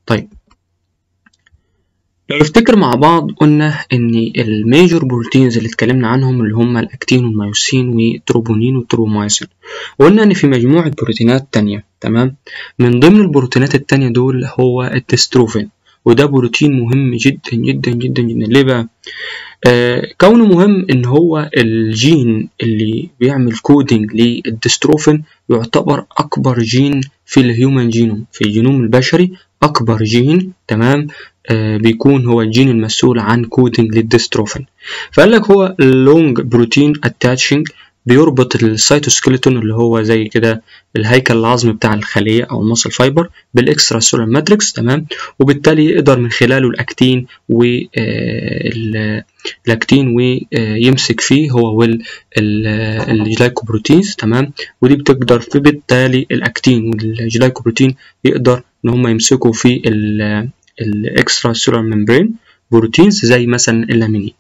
طيب لو نفتكر مع بعض قلنا ان الميجور بروتينز اللي اتكلمنا عنهم اللي هم الاكتين والمايوسين والتروبونين والتروبومايسين وقلنا ان في مجموعة بروتينات تانية تمام من ضمن البروتينات التانية دول هو التستروفين وده بروتين مهم جدا جدا جدا جدا ليه بقى آه كونه مهم ان هو الجين اللي بيعمل كودينج للدستروفين يعتبر اكبر جين في الهيومن جينوم في الجينوم البشري أكبر جين تمام آه بيكون هو الجين المسؤول عن كودنج للديستروفين فقال لك هو لونج بروتين اتاتشنج بيربط السيتوسكلتون اللي هو زي كده الهيكل العظمي بتاع الخلية أو المصل فايبر بالإكسترا سولار ماتريكس تمام وبالتالي يقدر من خلاله الأكتين و آه، الأكتين ويمسك فيه هو والجلايكوبروتينز تمام ودي بتقدر في بالتالي الأكتين والجلايكوبروتين يقدر ان هم يمسكوا في الاكسترا سيلولار ممبرين بروتينز زي مثلا اللامينين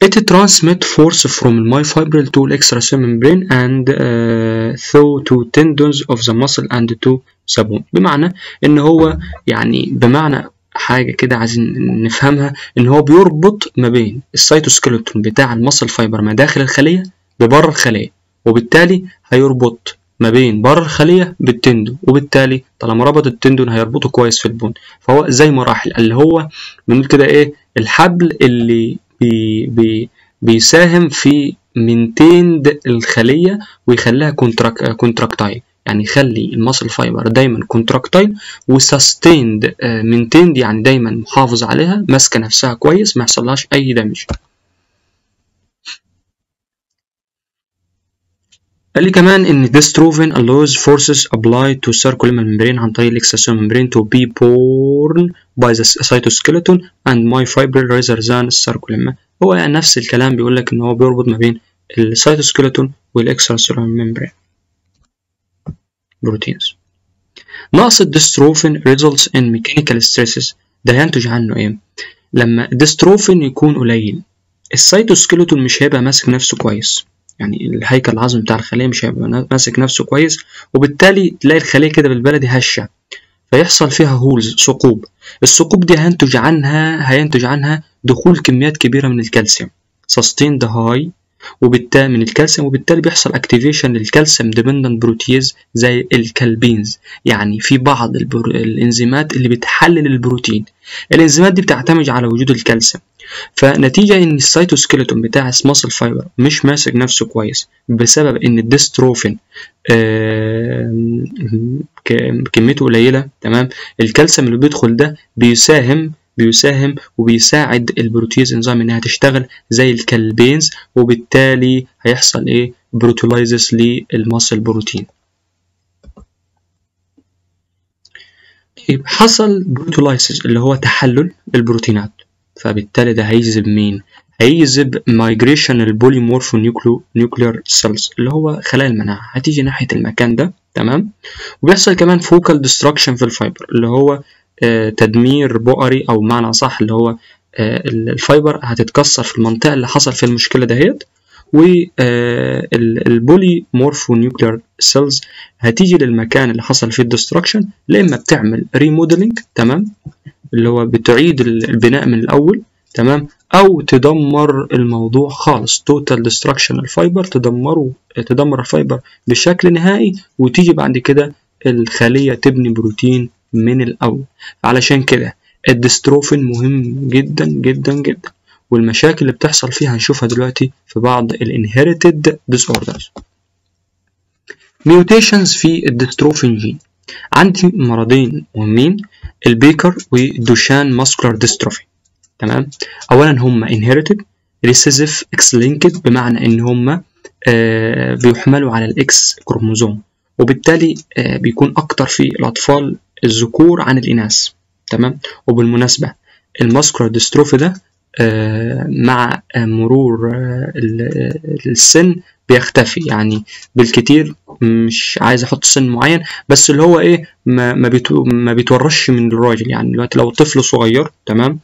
It transmit force from the myofibril to extracellular membrane and uh, through to tendons of the muscle and to the bone بمعنى ان هو يعني بمعنى حاجه كده عايزين نفهمها ان هو بيربط ما بين السيتوسكلتون بتاع المصل فايبر ما داخل الخليه ببر الخلية وبالتالي هيربط ما بين بر الخلية بالتندو وبالتالي طالما ربط التندون هيربطه كويس في البون فهو زي مراحل اللي هو بنقول كده ايه الحبل اللي بي بي بيساهم في منتيند الخلية ويخليها كونتراك كونتراكتايل آه، يعني يخلي المصل فايبر دايما كونتراكتايل وسستيند منتيند يعني دايما محافظ عليها ماسكه نفسها كويس ما يحصلهاش اي دامج قال لي كمان ان dystrophin allows forces applied to circular membrane عن طريق الاكسسوم membrane to be borne by the cytoskeleton and myofibril rather than circular هو يعني نفس الكلام بيقول لك ان هو بيربط ما بين السيتوسكلتون والاكستراسيلولار ممبرين بروتينز نقص الدستروفين results in mechanical stresses ده ينتج عنه ايه لما الدستروفين يكون قليل السيتوسكلتون مش هيبقى ماسك نفسه كويس يعني الهيكل العظمي بتاع الخلية مش هيبقى ماسك نفسه كويس وبالتالي تلاقي الخلية كده بالبلدي هشة فيحصل فيها هولز ثقوب الثقوب دي هينتج عنها هينتج عنها دخول كميات كبيرة من الكالسيوم سستين ذا high وبالتالي من الكالسيوم وبالتالي بيحصل اكتيفيشن للكالسيوم ديبندنت بروتيز زي الكالبينز يعني في بعض البرو... الانزيمات اللي بتحلل البروتين الانزيمات دي بتعتمد على وجود الكالسيوم فنتيجة إن السيتوسكيلتون بتاع الماسل فايبر مش ماسك نفسه كويس بسبب إن الدستروفين آه كميته قليلة تمام الكالسيوم اللي بيدخل ده بيساهم بيساهم وبيساعد البروتيز انزيم انها تشتغل زي الكالبينز وبالتالي هيحصل ايه بروتولايزس للماسل بروتين طيب، حصل بروتولايسيس اللي هو تحلل البروتينات فبالتالي ده هيجذب مين هيجذب مايجريشن البوليمورفو نيوكلو نيوكلير سيلز اللي هو خلايا المناعه هتيجي ناحيه المكان ده تمام وبيحصل كمان فوكال ديستراكشن في الفايبر اللي هو آه، تدمير بؤري او بمعنى اصح اللي هو آه، الفايبر هتتكسر في المنطقه اللي حصل فيها المشكله دهيت والبولي آه، مورفو نيوكلير سيلز هتيجي للمكان اللي حصل فيه الدستركشن اما بتعمل ريموديلنج تمام اللي هو بتعيد البناء من الاول تمام او تدمر الموضوع خالص توتال ديستركشن الفايبر تدمره تدمر الفايبر بشكل نهائي وتيجي بعد كده الخليه تبني بروتين من الأول علشان كده الدستروفين مهم جدا جدا جدا والمشاكل اللي بتحصل فيه هنشوفها دلوقتي في بعض الانهيرتد ديسوردرز ميوتيشنز في الدستروفين جين عندي مرضين مهمين البيكر ودوشان ماسكولار ديستروفي تمام اولا هما انهيريتد ريسيسيف اكس لينكد بمعنى ان هما آه بيحملوا على الاكس كروموزوم وبالتالي آه بيكون اكتر في الاطفال الذكور عن الإناث تمام وبالمناسبة الماسكر ديستروفي ده آه، مع مرور آه، السن بيختفي يعني بالكتير مش عايز احط سن معين بس اللي هو ايه ما, ما بيتورثش من الراجل يعني دلوقتي لو طفل صغير تمام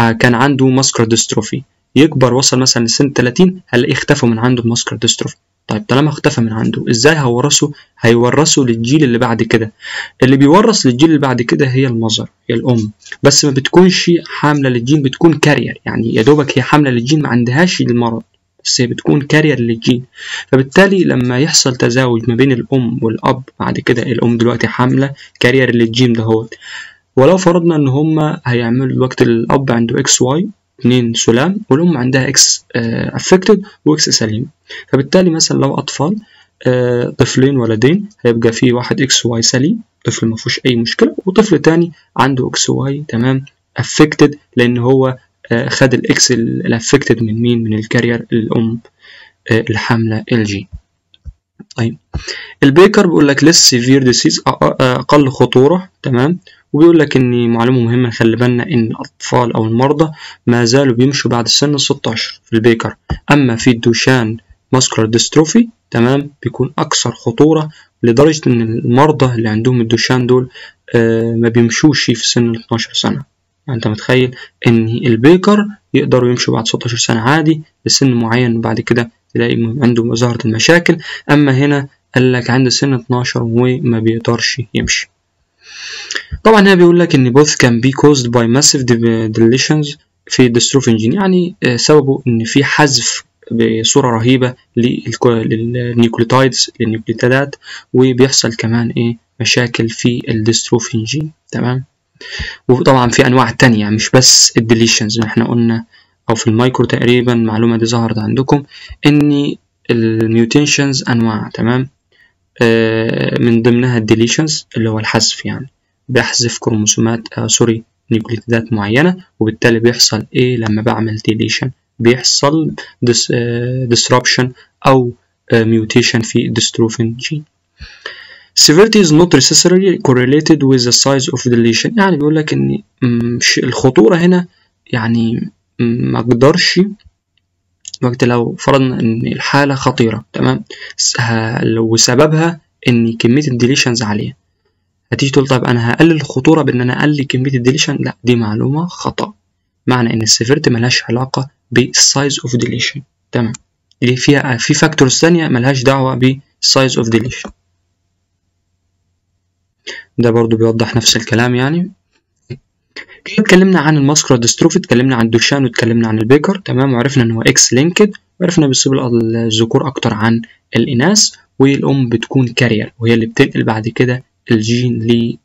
آه، كان عنده ماسكر ديستروفي يكبر وصل مثلا لسن 30 هلاقيه اختفى من عنده الماسكر ديستروفي طيب طالما اختفى من عنده ازاي هورثه هيورثه للجيل اللي بعد كده اللي بيورث للجيل اللي بعد كده هي المذر هي الام بس ما بتكونش حامله للجين بتكون كارير يعني يا دوبك هي حامله للجين ما عندهاش المرض بس هي بتكون كارير للجين فبالتالي لما يحصل تزاوج ما بين الام والاب بعد كده الام دلوقتي حامله كارير للجين دهوت ولو فرضنا ان هما هيعملوا وقت الاب عنده اكس واي اثنين سلام والأم عندها إكس أفكتد وإكس سليم فبالتالي مثلا لو أطفال آه، طفلين ولدين هيبقى في واحد إكس واي سليم طفل ما فيهوش أي مشكلة وطفل تاني عنده إكس واي تمام أفكتد لأن هو آه، خد الإكس الأفكتد من مين؟ من الكارير الأم آه، الحاملة الجي طيب البيكر بيقول لك less severe disease أقل خطورة تمام وبيقول لك ان معلومه مهمه خلي بالنا ان الاطفال او المرضى ما زالوا بيمشوا بعد سن ال 16 في البيكر اما في الدوشان ماسكولار ديستروفي تمام بيكون اكثر خطوره لدرجه ان المرضى اللي عندهم الدوشان دول آه، ما بيمشوش في سن ال 12 سنه يعني انت متخيل ان البيكر يقدروا يمشوا بعد 16 سنه عادي لسن معين وبعد كده تلاقي عنده ظهرت المشاكل اما هنا قال لك عند سن 12 وما بيقدرش يمشي طبعا هنا بيقول لك ان both can be caused by massive deletions في جين يعني آه، سببه ان في حذف بصورة رهيبة للنيوكليوتايدز للنيوكليوتيدات وبيحصل كمان ايه مشاكل في الدystrophin جين تمام وطبعا في انواع تانية يعني مش بس الديليشنز احنا قلنا او في المايكرو تقريبا المعلومة دي ظهرت عندكم ان الميوتيشنز انواع تمام آه، من ضمنها الديليشنز اللي هو الحذف يعني بحذف كروموسومات آه سوري نيوكليتيدات معينة وبالتالي بيحصل ايه لما بعمل ديليشن بيحصل ديس آه، disruption أو آه، mutation في dystrophin جين severity is not necessarily correlated with the size of deletion يعني بيقول لك ان الخطورة هنا يعني ما اقدرش وقت لو فرضنا ان الحالة خطيرة تمام وسببها ان كمية الديليشنز عالية هتيجي تقول طب انا هقلل الخطورة بان انا اقلل كمية الديليشن لا دي معلومة خطأ معنى ان السيفيرتي ملهاش علاقة بالسايز اوف ديليشن تمام اللي فيها في فاكتورز تانية ملهاش دعوة بالسايز اوف ديليشن ده برضو بيوضح نفس الكلام يعني كده اتكلمنا عن الماسكرا ديستروفي اتكلمنا عن الدوشان واتكلمنا عن البيكر تمام وعرفنا ان هو اكس لينكد وعرفنا بيصيب الذكور اكتر عن الاناث والام بتكون كارير وهي اللي بتنقل بعد كده الجين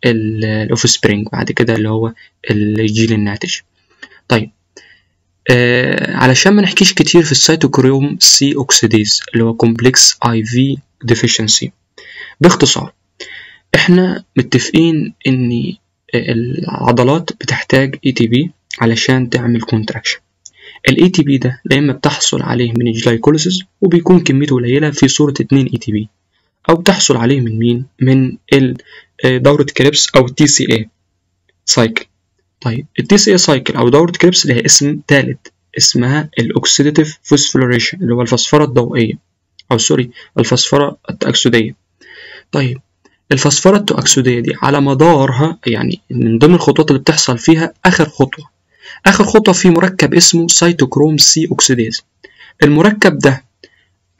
للاوف سبرينج بعد كده اللي هو الجيل الناتج طيب آه علشان ما نحكيش كتير في السيتوكروم سي اوكسيديز اللي هو كومبلكس اي في ديفيشنسي باختصار احنا متفقين ان العضلات بتحتاج اي تي بي علشان تعمل كونتراكشن الاي تي بي ده يا اما بتحصل عليه من الجلايكوليسيس وبيكون كميته قليله في صوره 2 اي تي بي او بتحصل عليه من مين من آه، دوره كريبس او تي سي اي سايكل طيب التي سي اي سايكل او دوره كريبس لها اسم ثالث اسمها الاوكسيديتيف فوسفوريشن اللي هو الفسفره الضوئيه او سوري الفسفره التاكسديه طيب الفسفرة التؤكسدية دي على مدارها يعني من ضمن الخطوات اللي بتحصل فيها آخر خطوة آخر خطوة في مركب اسمه سيتوكروم سي أوكسيديز المركب ده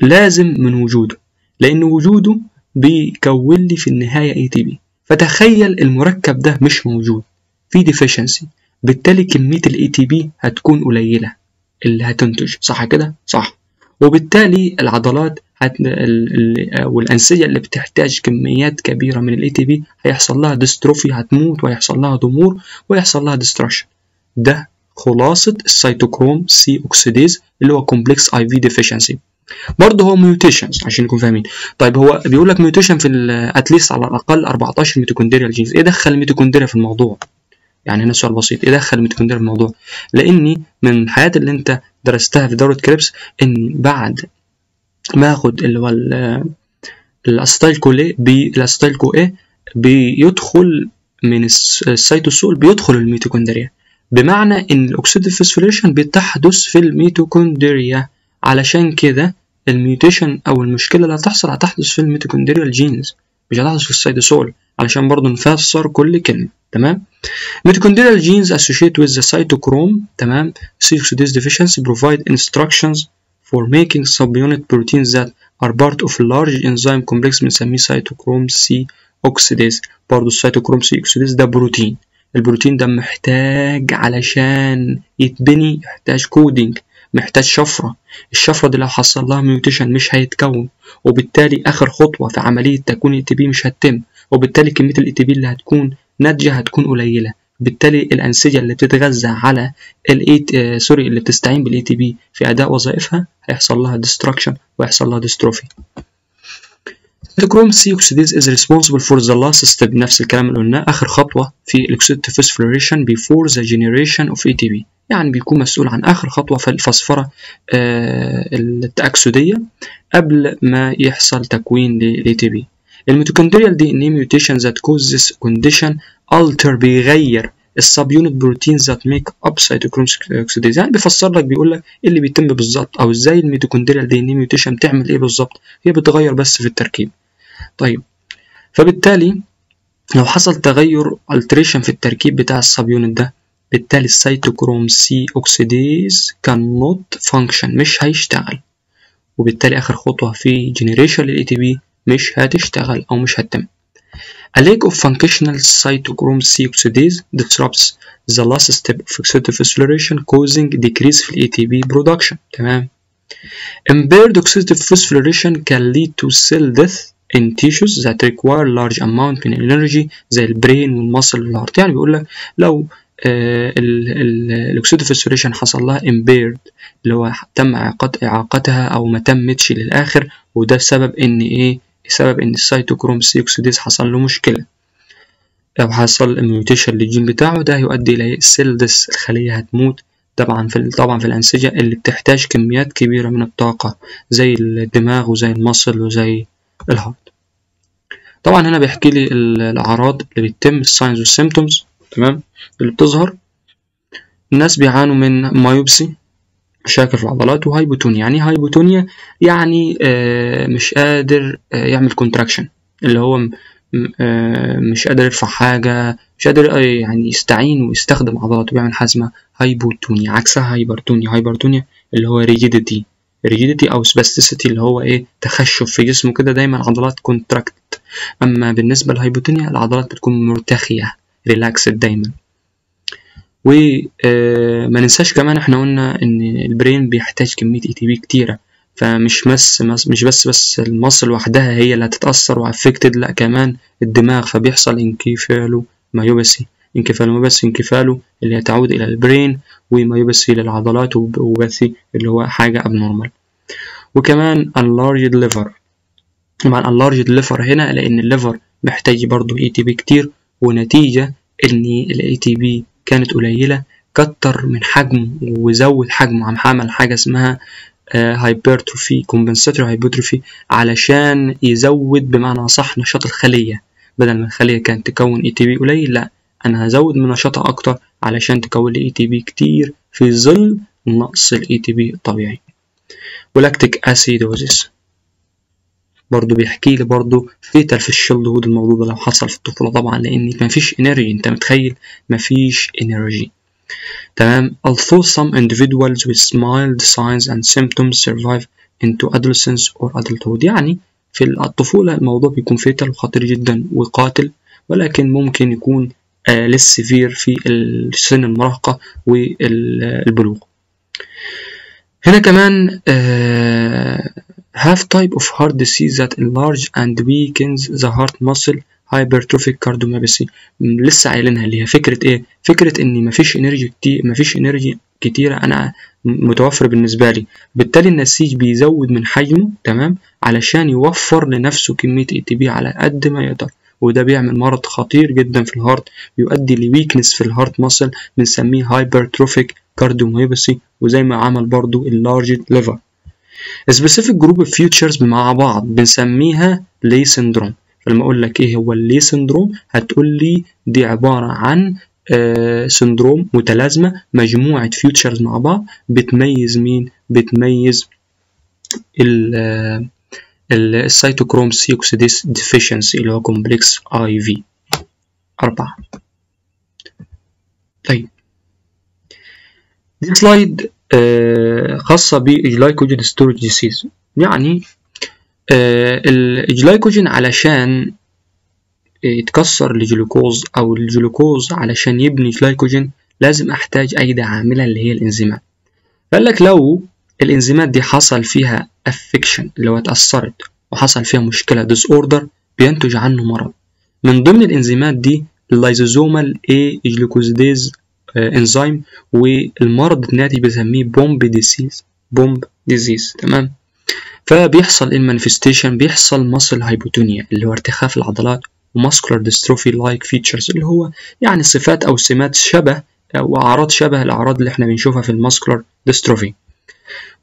لازم من وجوده لأن وجوده بيكون لي في النهاية اي تي بي فتخيل المركب ده مش موجود في ديفيشنسي بالتالي كمية الاي تي بي هتكون قليلة اللي هتنتج صح كده؟ صح وبالتالي العضلات والأنسجة اللي بتحتاج كميات كبيرة من الاي تي بي هيحصل لها ديستروفي هتموت وهيحصل لها ضمور وهيحصل لها ديستراكشن ده خلاصة السيتوكروم سي اوكسيديز اللي هو كومبلكس اي في ديفيشنسي برضه هو ميوتيشنز عشان نكون فاهمين طيب هو بيقول لك ميوتيشن في اتليست على الاقل 14 ميتوكوندريال جينز ايه دخل الميتوكوندريا في الموضوع يعني هنا سؤال بسيط ايه دخل الميتوكوندريا في الموضوع لاني من الحاجات اللي انت درستها في دوره كريبس ان بعد باخد اللي هو الاسيتايل كولي بالاسيتايل كو ايه بيدخل من السيتوسول بيدخل الميتوكوندريا بمعنى ان الاكسيد فوسفوريشن بتحدث في الميتوكوندريا علشان كده الميوتيشن او المشكله اللي هتحصل هتحدث في الميتوكوندريال جينز مش هتحدث في السيتوسول علشان برضه نفسر كل كلمه تمام ميتوكوندريال جينز اسوشيت وذ ذا سيتوكروم تمام C oxidase بروفايد provide for making subunit proteins that are part of large enzyme complex بنسميه cytochrome C oxidase برضه السيتوكروم سي oxidase ده بروتين البروتين ده محتاج علشان يتبني يحتاج كودينج محتاج شفرة الشفرة دي لو حصل لها ميوتيشن مش هيتكون وبالتالي آخر خطوة في عملية تكوين بي مش هتتم وبالتالي كمية بي اللي هتكون ناتجة هتكون قليلة بالتالي الأنسجة اللي بتتغذى على ال آه، سوري اللي بتستعين بالاي تي بي في أداء وظائفها هيحصل لها ديستراكشن ويحصل لها ديستروفي. الكروم سي اوكسيديز از ريسبونسبل فور ذا لاست ستيب نفس الكلام اللي قلناه اخر خطوه في الاكسيد فوسفوريشن بيفور ذا جينيريشن اوف اي تي بي يعني بيكون مسؤول عن اخر خطوه في الفسفره آه، التاكسديه قبل ما يحصل تكوين للاي تي بي الميتوكوندريال دي ان ميوتيشن ذات ذس كونديشن alter بيغير السب يونت بروتينز ذات ميك اب سيتوكروم اوكسيديز يعني بيفسر لك بيقول لك ايه اللي بيتم بالظبط او ازاي الميتوكوندريال دي ان ميوتيشن إيه بتعمل ايه بالظبط هي بتغير بس في التركيب طيب فبالتالي لو حصل تغير التريشن في التركيب بتاع السب يونت ده بالتالي السيتوكروم سي اوكسيديز كان نوت فانكشن مش هيشتغل وبالتالي اخر خطوه في جنريشن للاي تي بي مش هتشتغل او مش هتتم A lack of functional cytochrome C oxidase disrupts the last step of oxidative phosphorylation causing decrease in ATP production تمام Impaired oxidative phosphorylation can lead to cell death in tissues that require large amount of energy زي البرين والمصل والهارت يعني بيقول لك لو الاكسيدو فيسوريشن حصل لها impaired اللي هو تم اعاقتها او ما تمتش للاخر وده سبب ان ايه بسبب إن السيتوكروم سي أكسيديز حصل له مشكلة لو حصل ميوتيشن للجين بتاعه ده هيؤدي إلى السيل ديس الخلية هتموت طبعا في طبعا في الأنسجة اللي بتحتاج كميات كبيرة من الطاقة زي الدماغ وزي المصل وزي الهارت طبعا هنا بيحكي لي الأعراض اللي بتتم الساينز والسيمتومز تمام اللي بتظهر الناس بيعانوا من مايوبسي مشاكل في العضلات وهايبوتونيا يعني هايبوتونيا يعني آه، مش قادر آه، يعمل كونتراكشن اللي هو آه، مش قادر يرفع حاجة مش قادر يعني يستعين ويستخدم عضلاته ويعمل حزمة هايبوتونيا عكسها هايبرتونيا هايبرتونيا اللي هو ريجيديتي ريجيديتي او سباستيسيتي اللي هو ايه تخشب في جسمه كده دايما العضلات كونتراكت اما بالنسبة للهايبوتونيا العضلات بتكون مرتخية ريلاكسد دايما وما آه، ننساش كمان احنا قلنا ان البرين بيحتاج كمية اي تي بي كتيرة فمش بس مش بس بس المصل لوحدها هي اللي هتتأثر وافكتد لا كمان الدماغ فبيحصل انكفاله مايوباسي مايوباسي انكفاله اللي هتعود إلى البرين ومايوباسي للعضلات وباثي اللي هو حاجة ابنورمال وكمان enlarged liver طبعا enlarged liver هنا لأن الليفر محتاج برضه اي تي بي كتير ونتيجة إن الاي تي بي كانت قليلة كتر من حجمه وزود حجمه عم عمل حاجة اسمها هايبرتروفي كومبنساتوري هايبرتروفي علشان يزود بمعنى أصح نشاط الخلية بدل ما الخلية كانت تكون اي تي بي قليل لأ أنا هزود من نشاطها أكتر علشان تكون لي اي تي بي كتير في ظل نقص الاي تي e بي الطبيعي. ولاكتيك اسيدوزيس برضو بيحكي لي برضو فيتال في الشيلد هود الموضوع ده لو حصل في الطفوله طبعا لان مفيش انرجي انت متخيل مفيش انرجي تمام although some individuals with mild signs and symptoms survive into adolescence or adulthood يعني في الطفولة الموضوع بيكون فيتال وخطير جدا وقاتل ولكن ممكن يكون للسفير آه، في سن المراهقة والبلوغ هنا كمان آه have type of heart disease that enlarge and weakens the heart muscle hypertrophic cardiomyopathy لسه قايلينها اللي هي فكره ايه فكره ان مفيش انرجي كتير مفيش انرجي كتيره انا متوفر بالنسبه لي بالتالي النسيج بيزود من حجمه تمام علشان يوفر لنفسه كميه اي تي بي على قد ما يقدر وده بيعمل مرض خطير جدا في الهارت بيؤدي لويكنس في الهارت ماسل بنسميه هايبرتروفيك كارديوميوباثي وزي ما عمل برضو اللارج ليفر specific group of فيوتشرز مع بعض بنسميها لي syndrome فلما اقول لك ايه هو اللي syndrome هتقول لي دي عبارة عن آه سندروم متلازمة مجموعة فيوتشرز مع بعض بتميز مين؟ بتميز ال السيتوكروم سي اوكسيديس ديفيشنسي اللي هو كومبلكس اي في أربعة طيب دي سلايد آه، خاصة بالجلايكوجين ستورج ديسيز يعني آه، الجلايكوجين علشان آه، يتكسر لجلوكوز أو الجلوكوز علشان يبني جلايكوجين لازم أحتاج أيدي عاملة اللي هي الإنزيمات قال لك لو الإنزيمات دي حصل فيها أفكشن اللي هو اتأثرت وحصل فيها مشكلة ديس أوردر بينتج عنه مرض من ضمن الإنزيمات دي اللايزوزومال اي جلوكوزيديز انزيم آه، والمرض النادي بنسميه بومب ديسيز بومب ديزيز تمام فبيحصل مانيفستيشن بيحصل ماسل هايبوتونيا اللي هو ارتخاف العضلات وماسكولار ديستروفي لايك فيتشرز اللي هو يعني صفات او سمات شبه او اعراض شبه الاعراض اللي احنا بنشوفها في الماسكولار ديستروفي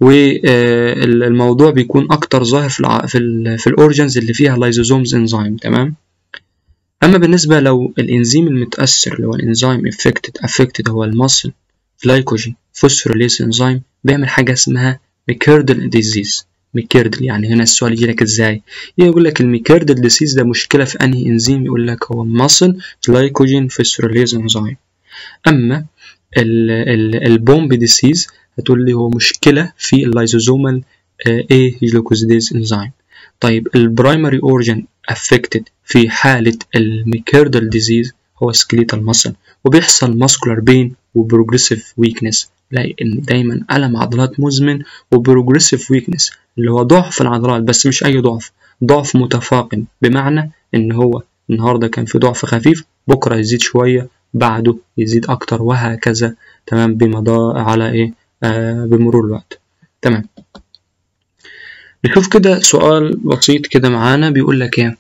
والموضوع بيكون اكتر ظاهر في في الاورجنز اللي فيها لايزوزومز انزيم تمام أما بالنسبة لو الإنزيم المتأثر اللي هو الإنزيم افكتد افكتد هو المصل جلايكوجين فوسفوريليز إنزيم بيعمل حاجة اسمها ميكيردل ديزيز ميكيردل يعني هنا السؤال يجي لك ازاي يقول لك الميكيردل ديزيز ده مشكلة في أنهي إنزيم يقول لك هو المصل جلايكوجين فوسفوريليز إنزيم أما البومب ديسيز هتقول لي هو مشكلة في اللايزوزومال A جلوكوزيديز إنزيم طيب البرايمري أورجن affected في حالة الميكيردال ديزيز هو سكليت المصل وبيحصل muscular pain وبروجريسيف ويكنس لأن دايما الم عضلات مزمن وبروجريسيف ويكنس اللي هو ضعف العضلات بس مش اي ضعف ضعف متفاقم بمعنى ان هو النهارده كان في ضعف خفيف بكره يزيد شويه بعده يزيد اكتر وهكذا تمام بمدار على ايه آه بمرور الوقت تمام نشوف كده سؤال بسيط كده معانا بيقول لك ايه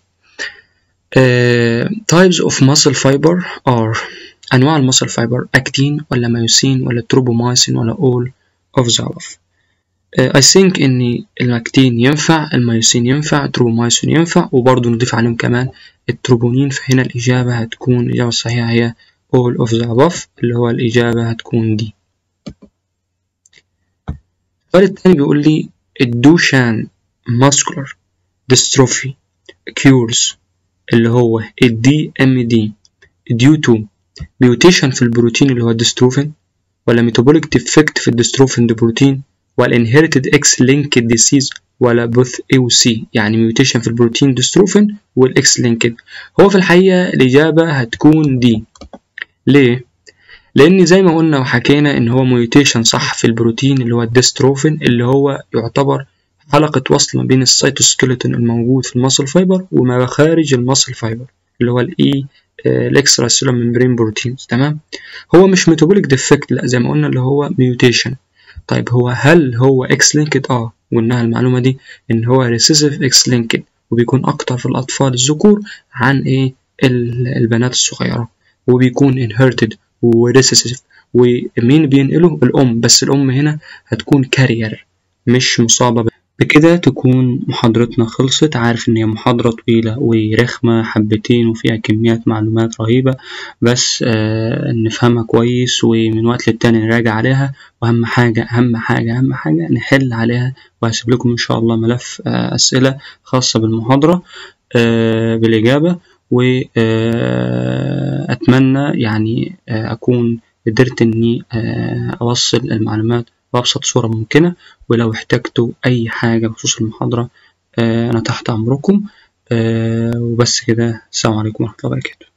تايبز اوف ماسل فايبر ار انواع الماسل فايبر اكتين ولا مايوسين ولا تروبومايسين ولا all of the above uh, I think ان الاكتين ينفع المايوسين ينفع تروبومايسين ينفع وبرضه نضيف عليهم كمان التروبونين فهنا الاجابة هتكون الاجابة الصحيحة هي all of the above اللي هو الاجابة هتكون دي السؤال التاني بيقول لي الدوشان muscular dystrophy cures اللي هو الدي ام دي due to mutation في البروتين اللي هو الدستروفين ولا metabolic defect في الدستروفين ده بروتين ولا inherited X linked disease ولا بوث اي وسي يعني ميوتيشن في البروتين دستروفين والاكس لينكد هو في الحقيقه الاجابه هتكون دي ليه لان زي ما قلنا وحكينا ان هو ميوتيشن صح في البروتين اللي هو الدستروفين اللي هو يعتبر حلقة وصل ما بين السيتوسكلتون الموجود في المصل فايبر وما خارج المصل فايبر اللي هو الاي الاكسترا ممبرين بروتينز تمام هو مش ميتابوليك ديفكت لا زي ما قلنا اللي هو ميوتيشن طيب هو هل هو اكس لينكد اه قلنا المعلومة دي ان هو ريسيسيف اكس لينكد وبيكون اكتر في الاطفال الذكور عن ايه البنات الصغيرة وبيكون inherited وريسيسيف ومين بينقله الام بس الام هنا هتكون كارير مش مصابة بكده تكون محاضرتنا خلصت عارف ان هي محاضرة طويلة ورخمة حبتين وفيها كميات معلومات رهيبة بس آه نفهمها كويس ومن وقت للتاني نراجع عليها واهم حاجة اهم حاجة اهم حاجة نحل عليها وهسيب لكم ان شاء الله ملف آه اسئلة خاصة بالمحاضرة آه بالاجابة واتمنى آه، يعني آه، اكون قدرت اني آه، اوصل المعلومات بأبسط صورة ممكنة ولو احتجتوا أي حاجة بخصوص المحاضرة آه، أنا تحت أمركم آه، وبس كده السلام عليكم ورحمة الله وبركاته